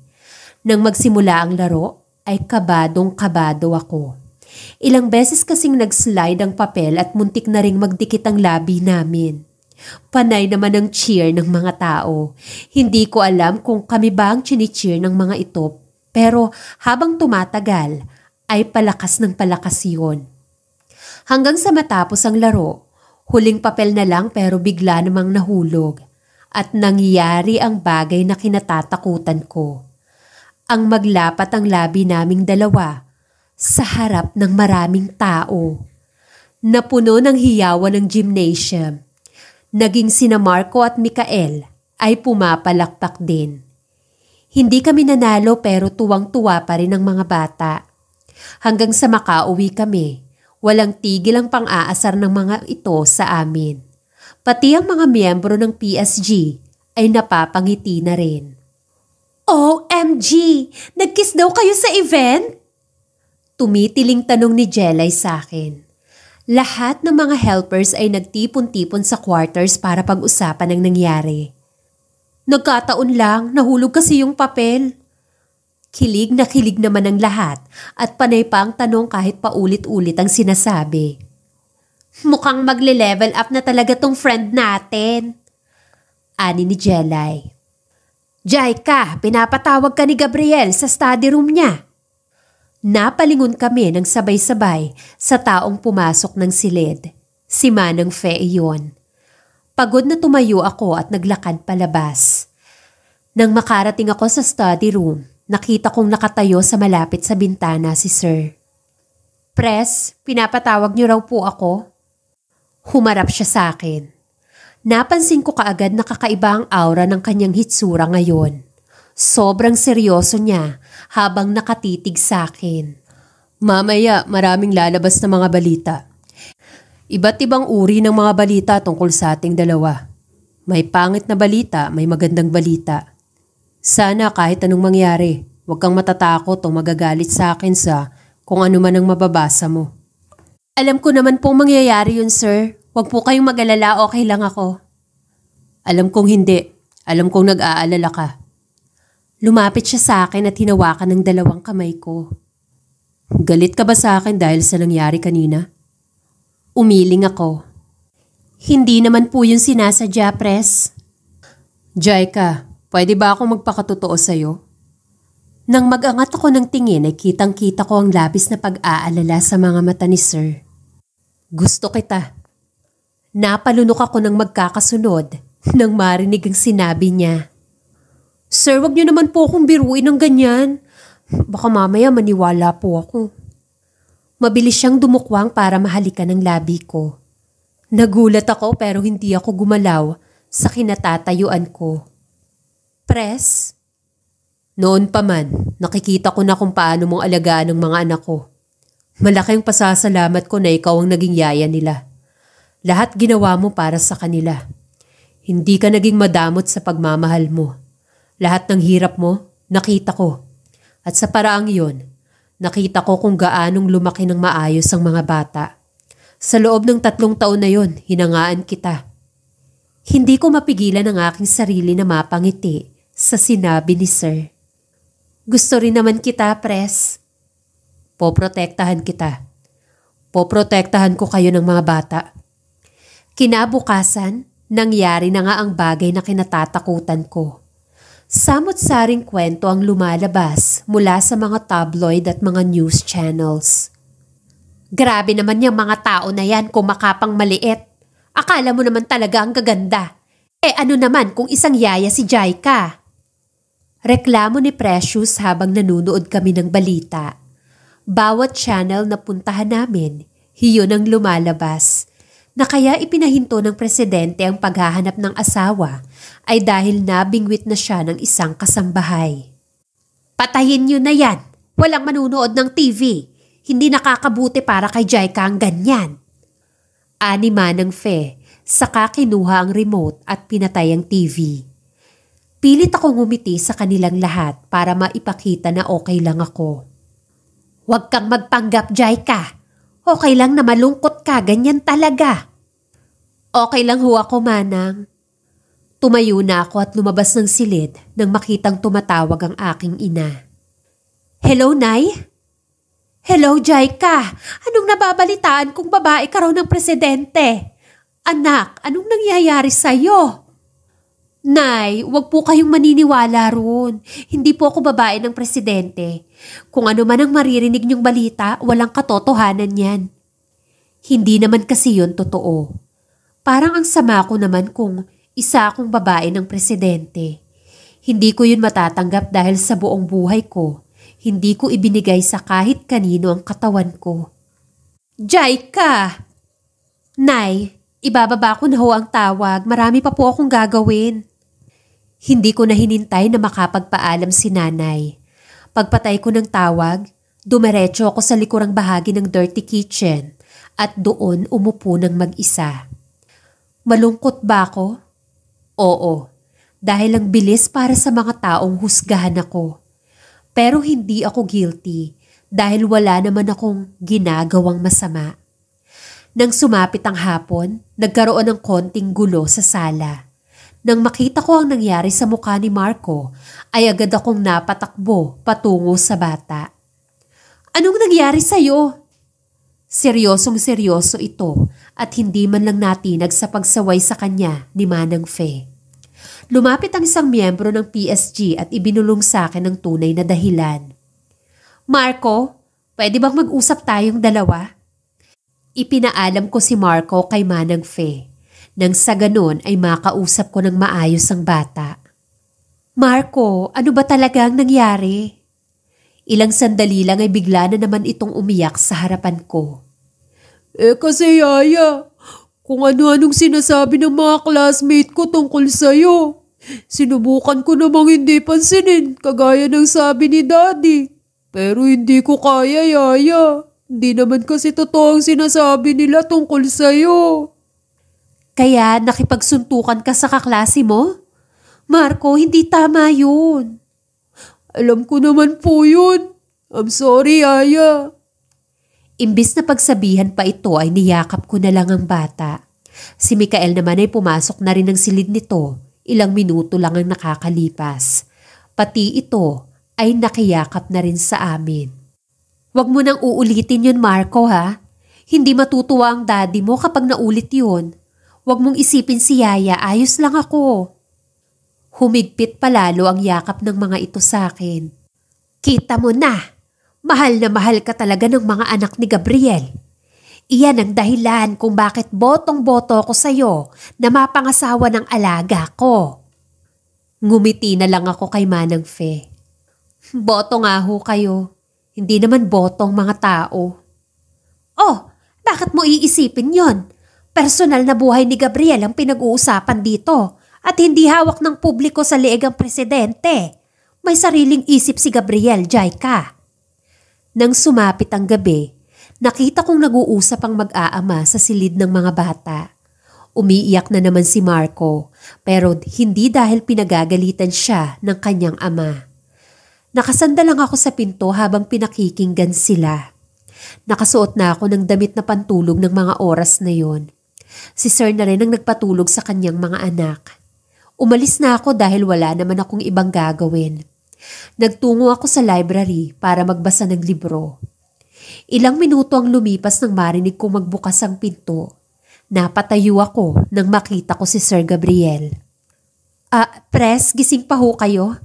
Nang magsimula ang laro, ay kabadong kabado ako. Ilang beses kasing nag-slide ang papel at muntik na ring magdikit ang labi namin. Panay naman ang cheer ng mga tao. Hindi ko alam kung kami ba ang chinicheer ng mga ito pero habang tumatagal ay palakas ng palakas yun. Hanggang sa matapos ang laro, huling papel na lang pero bigla namang nahulog at nangyari ang bagay na kinatatakutan ko. Ang maglapat ang labi naming dalawa sa harap ng maraming tao. Napuno ng hiyawan ng gymnasium Naging sina Marco at Mikael ay pumapalakpak din. Hindi kami nanalo pero tuwang-tuwa pa rin ang mga bata. Hanggang sa makauwi kami, walang tigil ang pang-aasar ng mga ito sa amin. Pati ang mga miyembro ng PSG ay napapangiti na rin. OMG! Nagkiss daw kayo sa event? Tumitiling tanong ni Jelay sa akin. Lahat ng mga helpers ay nagtipon-tipon sa quarters para pag-usapan ang nangyari. Nagkataon lang, nahulog kasi yung papel. Kilig na kilig naman ang lahat at panay pa ang tanong kahit paulit-ulit ang sinasabi. Mukhang magle-level up na talaga tong friend natin. Ani ni Jelay. Jai ka, pinapatawag ka ni Gabriel sa study room niya. Napalingon kami ng sabay-sabay sa taong pumasok ng silid. Si Manang Fe iyon. Pagod na tumayo ako at naglakad palabas. Nang makarating ako sa study room, nakita kong nakatayo sa malapit sa bintana si Sir. Press, pinapatawag niyo raw po ako? Humarap siya sa akin. Napansin ko kaagad na kakaiba ang aura ng kanyang hitsura ngayon. Sobrang seryoso niya habang nakatitig sa akin. Mamaya maraming lalabas na mga balita. Iba't ibang uri ng mga balita tungkol sa ating dalawa. May pangit na balita, may magandang balita. Sana kahit anong mangyari, huwag kang matatakot o magagalit sa akin sa kung ano man ang mababasa mo. Alam ko naman pong mangyayari yun, sir. Huwag po kayong mag-alala, okay lang ako. Alam kong hindi. Alam kong nag-aalala ka. Lumapit siya sa akin at hinawakan ng dalawang kamay ko. Galit ka ba sa akin dahil sa nangyari kanina? Umiling ako. Hindi naman po yung sinasadya, Pres. Jaika, pwede ba akong magpakatotoo sa'yo? Nang magangat ako ng tingin ay kitang-kita ko ang labis na pag-aalala sa mga mata ni Sir. Gusto kita. Napalunok ako ng magkakasunod nang marinig ang sinabi niya. Sir, wag niyo naman po akong biruin ng ganyan. Baka mamaya maniwala po ako. Mabilis siyang dumukwang para mahalikan ng labi ko. Nagulat ako pero hindi ako gumalaw sa kinatatayuan ko. Press? Noon pa man, nakikita ko na kung paano mong alagaan ang mga anak ko. Malaking pasasalamat ko na ikaw ang naging yaya nila. Lahat ginawa mo para sa kanila. Hindi ka naging madamot sa pagmamahal mo. Lahat ng hirap mo, nakita ko. At sa paraang iyon, nakita ko kung gaanong lumaki ng maayos ang mga bata. Sa loob ng tatlong taon na yon, hinangaan kita. Hindi ko mapigilan ang aking sarili na mapangiti sa sinabi ni Sir. Gusto rin naman kita, Pres. Poprotektahan kita. Poprotektahan ko kayo ng mga bata. Kinabukasan, nangyari na nga ang bagay na kinatatakutan ko. Samot-saring kwento ang lumalabas mula sa mga tabloid at mga news channels. Grabe naman yung mga tao na yan kung makapang maliit. Akala mo naman talaga ang gaganda. Eh ano naman kung isang yaya si Jaika? Reklamo ni Precious habang nanunood kami ng balita. Bawat channel na puntahan namin, hiyon ang lumalabas na kaya ipinahinto ng presidente ang paghahanap ng asawa ay dahil nabingwit na siya ng isang kasambahay. Patayin niyo na yan! Walang manunood ng TV! Hindi nakakabuti para kay Jaika ang ganyan! Anima ng fe, saka kinuha ang remote at pinatay ang TV. Pilit akong ngumiti sa kanilang lahat para maipakita na okay lang ako. Huwag kang magpanggap, Jaika! Okay lang na malungkot ka, ganyan talaga. Okay lang ho ako, Manang. Tumayo na ako at lumabas ng silid nang makitang tumatawag ang aking ina. Hello, Nay? Hello, Jaika. Anong nababalitaan kung babae ka raw ng presidente? Anak, anong nangyayari sa'yo? Nay, wag po kayong maniniwala roon. Hindi po ako babae ng presidente. Kung ano man ang maririnig niyong balita, walang katotohanan yan. Hindi naman kasi yon totoo. Parang ang sama ko naman kung isa akong babae ng presidente. Hindi ko yun matatanggap dahil sa buong buhay ko. Hindi ko ibinigay sa kahit kanino ang katawan ko. Jai ka! Nay, ibababa ko na ho ang tawag. Marami pa po akong gagawin. Hindi ko na hinintay na makapagpaalam si nanay. Pagpatay ko ng tawag, dumiretso ako sa likurang bahagi ng dirty kitchen at doon umupo ng mag-isa. Malungkot ba ako? Oo, dahil ang bilis para sa mga taong husgahan ako. Pero hindi ako guilty dahil wala naman akong ginagawang masama. Nang sumapit ang hapon, nagkaroon ng konting gulo sa sala. Nang makita ko ang nangyari sa mukha ni Marco, ay agad akong napatakbo patungo sa bata. Anong nangyari sa'yo? Seryosong seryoso ito at hindi man lang natinag sa pagsaway sa kanya ni Manang Fe. Lumapit ang isang miyembro ng PSG at ibinulong sa akin ang tunay na dahilan. Marco, pwede bang mag-usap tayong dalawa? Ipinaalam ko si Marco kay Manang Fe nang sa ganon ay makausap ko ng maayos ang bata. Marco, ano ba talaga ang nangyari? Ilang sandali lang ay bigla na naman itong umiyak sa harapan ko. Eh kasi yaya, kung ano-anong sinasabi ng mga classmate ko tungkol sa'yo. Sinubukan ko namang hindi pansinin, kagaya ng sabi ni daddy. Pero hindi ko kaya, yaya. Hindi naman kasi totoo ang sinasabi nila tungkol sa'yo. Kaya nakipagsuntukan ka sa kaklase mo? Marco, hindi tama yun. Alam ko naman po yun. I'm sorry, Aya. Imbis na pagsabihan pa ito ay niyakap ko na lang ang bata. Si Mikael naman ay pumasok na rin ng silid nito. Ilang minuto lang ang nakakalipas. Pati ito ay nakiyakap na rin sa amin. Huwag mo nang uulitin yun, Marco, ha? Hindi matutuwa ang daddy mo kapag naulit yun. Huwag mong isipin si Yaya, ayos lang ako. Humigpit palalo ang yakap ng mga ito sa akin. Kita mo na! Mahal na mahal ka talaga ng mga anak ni Gabriel. Iyan ang dahilan kung bakit botong-boto ko sa'yo na mapangasawa ng alaga ko. Ngumiti na lang ako kay Manang Fe. Boto nga ho kayo. Hindi naman botong mga tao. Oh, bakit mo iisipin yon? Personal na buhay ni Gabriel ang pinag-uusapan dito at hindi hawak ng publiko sa leeg ang presidente. May sariling isip si Gabriel Jaika. Nang sumapit ang gabi, nakita kong nag-uusap ang mag-aama sa silid ng mga bata. Umiiyak na naman si Marco pero hindi dahil pinagagalitan siya ng kanyang ama. Nakasanda lang ako sa pinto habang pinakikinggan sila. Nakasuot na ako ng damit na pantulog ng mga oras na yon Si Sir na rin ang nagpatulog sa kanyang mga anak. Umalis na ako dahil wala naman akong ibang gagawin. Nagtungo ako sa library para magbasa ng libro. Ilang minuto ang lumipas nang marinig ko magbukas ang pinto. Napatayo ako nang makita ko si Sir Gabriel. Ah, uh, gising pa ho kayo?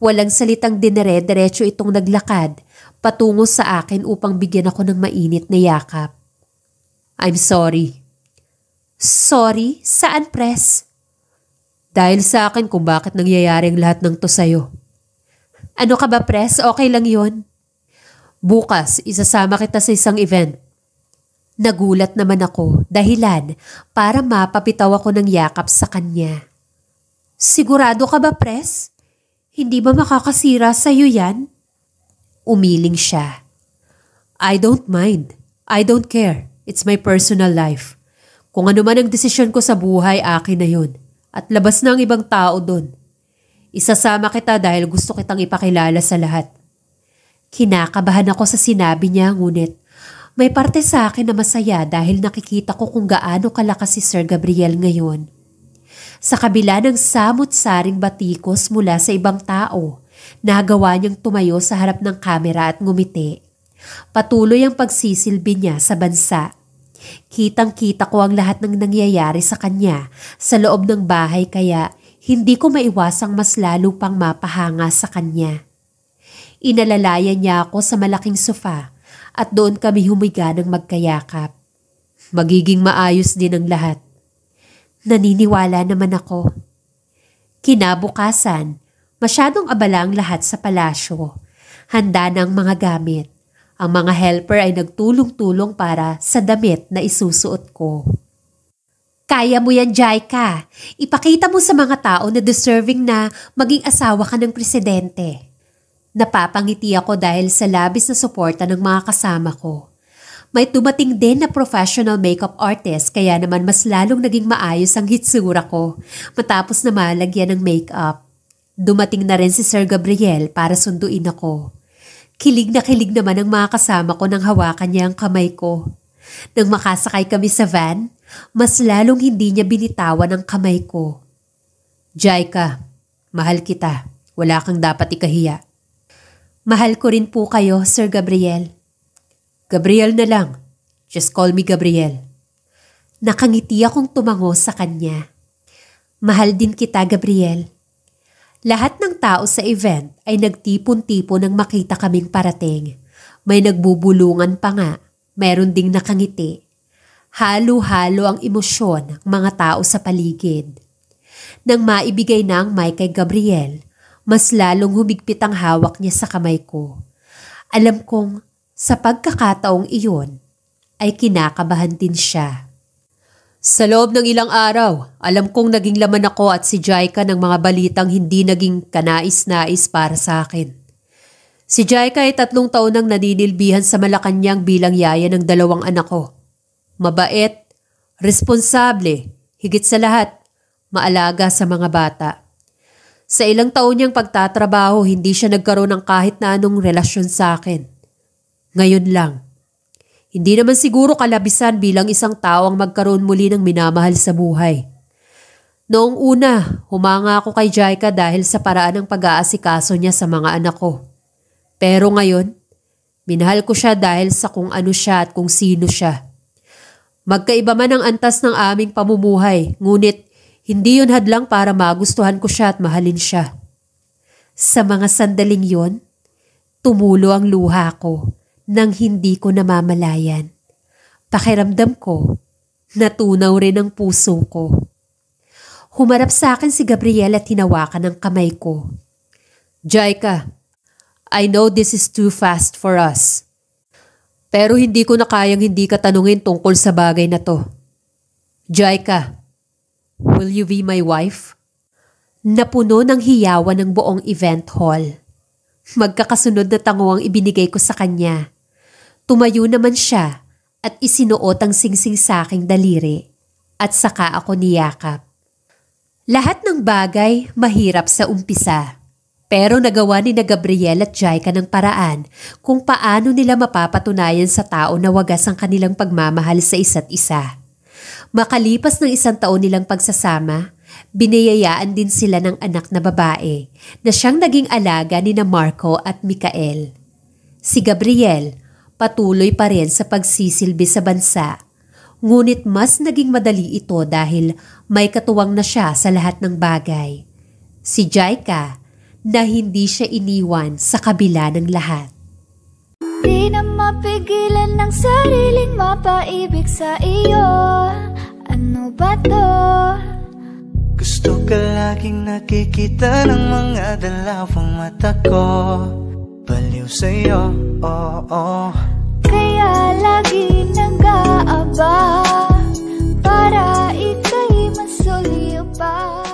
Walang salitang dinere-derecho itong naglakad patungo sa akin upang bigyan ako ng mainit na yakap. I'm sorry, Sorry, saan press? Dahil sa akin kung bakit nangyayari ang lahat ng to sa'yo. Ano ka ba press? Okay lang yon. Bukas, isasama kita sa isang event. Nagulat naman ako, dahilan, para mapapitaw ako ng yakap sa kanya. Sigurado ka ba, Press? Hindi ba makakasira sa'yo yan? Umiling siya. I don't mind. I don't care. It's my personal life. Kung ano man ang desisyon ko sa buhay, akin na yun. At labas na ang ibang tao doon. Isasama kita dahil gusto kitang ipakilala sa lahat. Kinakabahan ako sa sinabi niya ngunit may parte sa akin na masaya dahil nakikita ko kung gaano kalakas si Sir Gabriel ngayon. Sa kabila ng samot-saring batikos mula sa ibang tao, nagawa niyang tumayo sa harap ng kamera at ngumiti. Patuloy ang pagsisilbi niya sa bansa. Kitang-kita ko ang lahat ng nangyayari sa kanya sa loob ng bahay kaya hindi ko maiwasang mas lalo pang mapahanga sa kanya. Inalalayan niya ako sa malaking sofa at doon kami humiga ng magkayakap. Magiging maayos din ang lahat. Naniniwala naman ako. Kinabukasan, masyadong abala ang lahat sa palasyo. Handa na ang mga gamit. Ang mga helper ay nagtulong-tulong para sa damit na isusuot ko. Kaya mo yan, Jaika. Ipakita mo sa mga tao na deserving na maging asawa ka ng presidente. Napapangiti ako dahil sa labis na suporta ng mga kasama ko. May tumating din na professional makeup artist kaya naman mas lalong naging maayos ang hitsura ko matapos na malagyan ng makeup. Dumating na rin si Sir Gabriel para sunduin ako. Kilig na kilig naman ang mga kasama ko nang hawakan niya ang kamay ko. Nang makasakay kami sa van, mas lalong hindi niya binitawan ang kamay ko. Jaika, mahal kita. Wala kang dapat ikahiya. Mahal ko rin po kayo, Sir Gabriel. Gabriel na lang. Just call me Gabriel. Nakangiti akong tumango sa kanya. Mahal din kita, Gabriel. Lahat ng tao sa event ay nagtipon-tipon nang makita kaming parating. May nagbubulungan pa nga, meron ding nakangiti. Halo-halo ang emosyon ng mga tao sa paligid. Nang maibigay na ang mic kay Gabriel, mas lalong humigpit ang hawak niya sa kamay ko. Alam kong sa pagkakataong iyon ay kinakabahan din siya. Sa loob ng ilang araw, alam kong naging laman ako at si Jaika ng mga balitang hindi naging kanais-nais para sa akin. Si Jaika ay tatlong taon nang naninilbihan sa Malacanang bilang yaya ng dalawang anak ko. Mabait, responsable, higit sa lahat, maalaga sa mga bata. Sa ilang taon niyang pagtatrabaho, hindi siya nagkaroon ng kahit na anong relasyon sa akin. Ngayon lang, hindi naman siguro kalabisan bilang isang tao ang magkaroon muli ng minamahal sa buhay. Noong una, humanga ako kay Jaika dahil sa paraan ng pag-aasikaso niya sa mga anak ko. Pero ngayon, minahal ko siya dahil sa kung ano siya at kung sino siya. Magkaiba man ang antas ng aming pamumuhay, ngunit hindi yun hadlang para magustuhan ko siya at mahalin siya. Sa mga sandaling yon, tumulo ang luha ko nang hindi ko namamalayan. Pakiramdam ko, natunaw rin ang puso ko. Humarap sa akin si Gabriela at hinawakan ang kamay ko. Jaika, I know this is too fast for us. Pero hindi ko na kayang hindi ka tanungin tungkol sa bagay na to. Jaika, will you be my wife? Napuno ng hiyawan ng buong event hall. Magkakasunod na tango ang ibinigay ko sa kanya. Tumayo naman siya at isinuot ang singsing sa aking daliri at saka ako niyakap. Lahat ng bagay mahirap sa umpisa. Pero nagawa ni na Gabriel at Jaika ng paraan kung paano nila mapapatunayan sa tao na wagas ang kanilang pagmamahal sa isa't isa. Makalipas ng isang taon nilang pagsasama, biniyayaan din sila ng anak na babae na siyang naging alaga ni na Marco at Mikael. Si Gabriel, patuloy pa rin sa pagsisilbi sa bansa. Ngunit mas naging madali ito dahil may katuwang na siya sa lahat ng bagay. Si Jaika na hindi siya iniwan sa kabila ng lahat. Di na mapigilan ng sariling mapaibig sa iyo Ano ba to? Gusto ka laging nakikita ng mga dalawang mata ko Baliw sa'yo, oo oh, oh. Kaya lagi nag-aaba Para ika'y masuliyo pa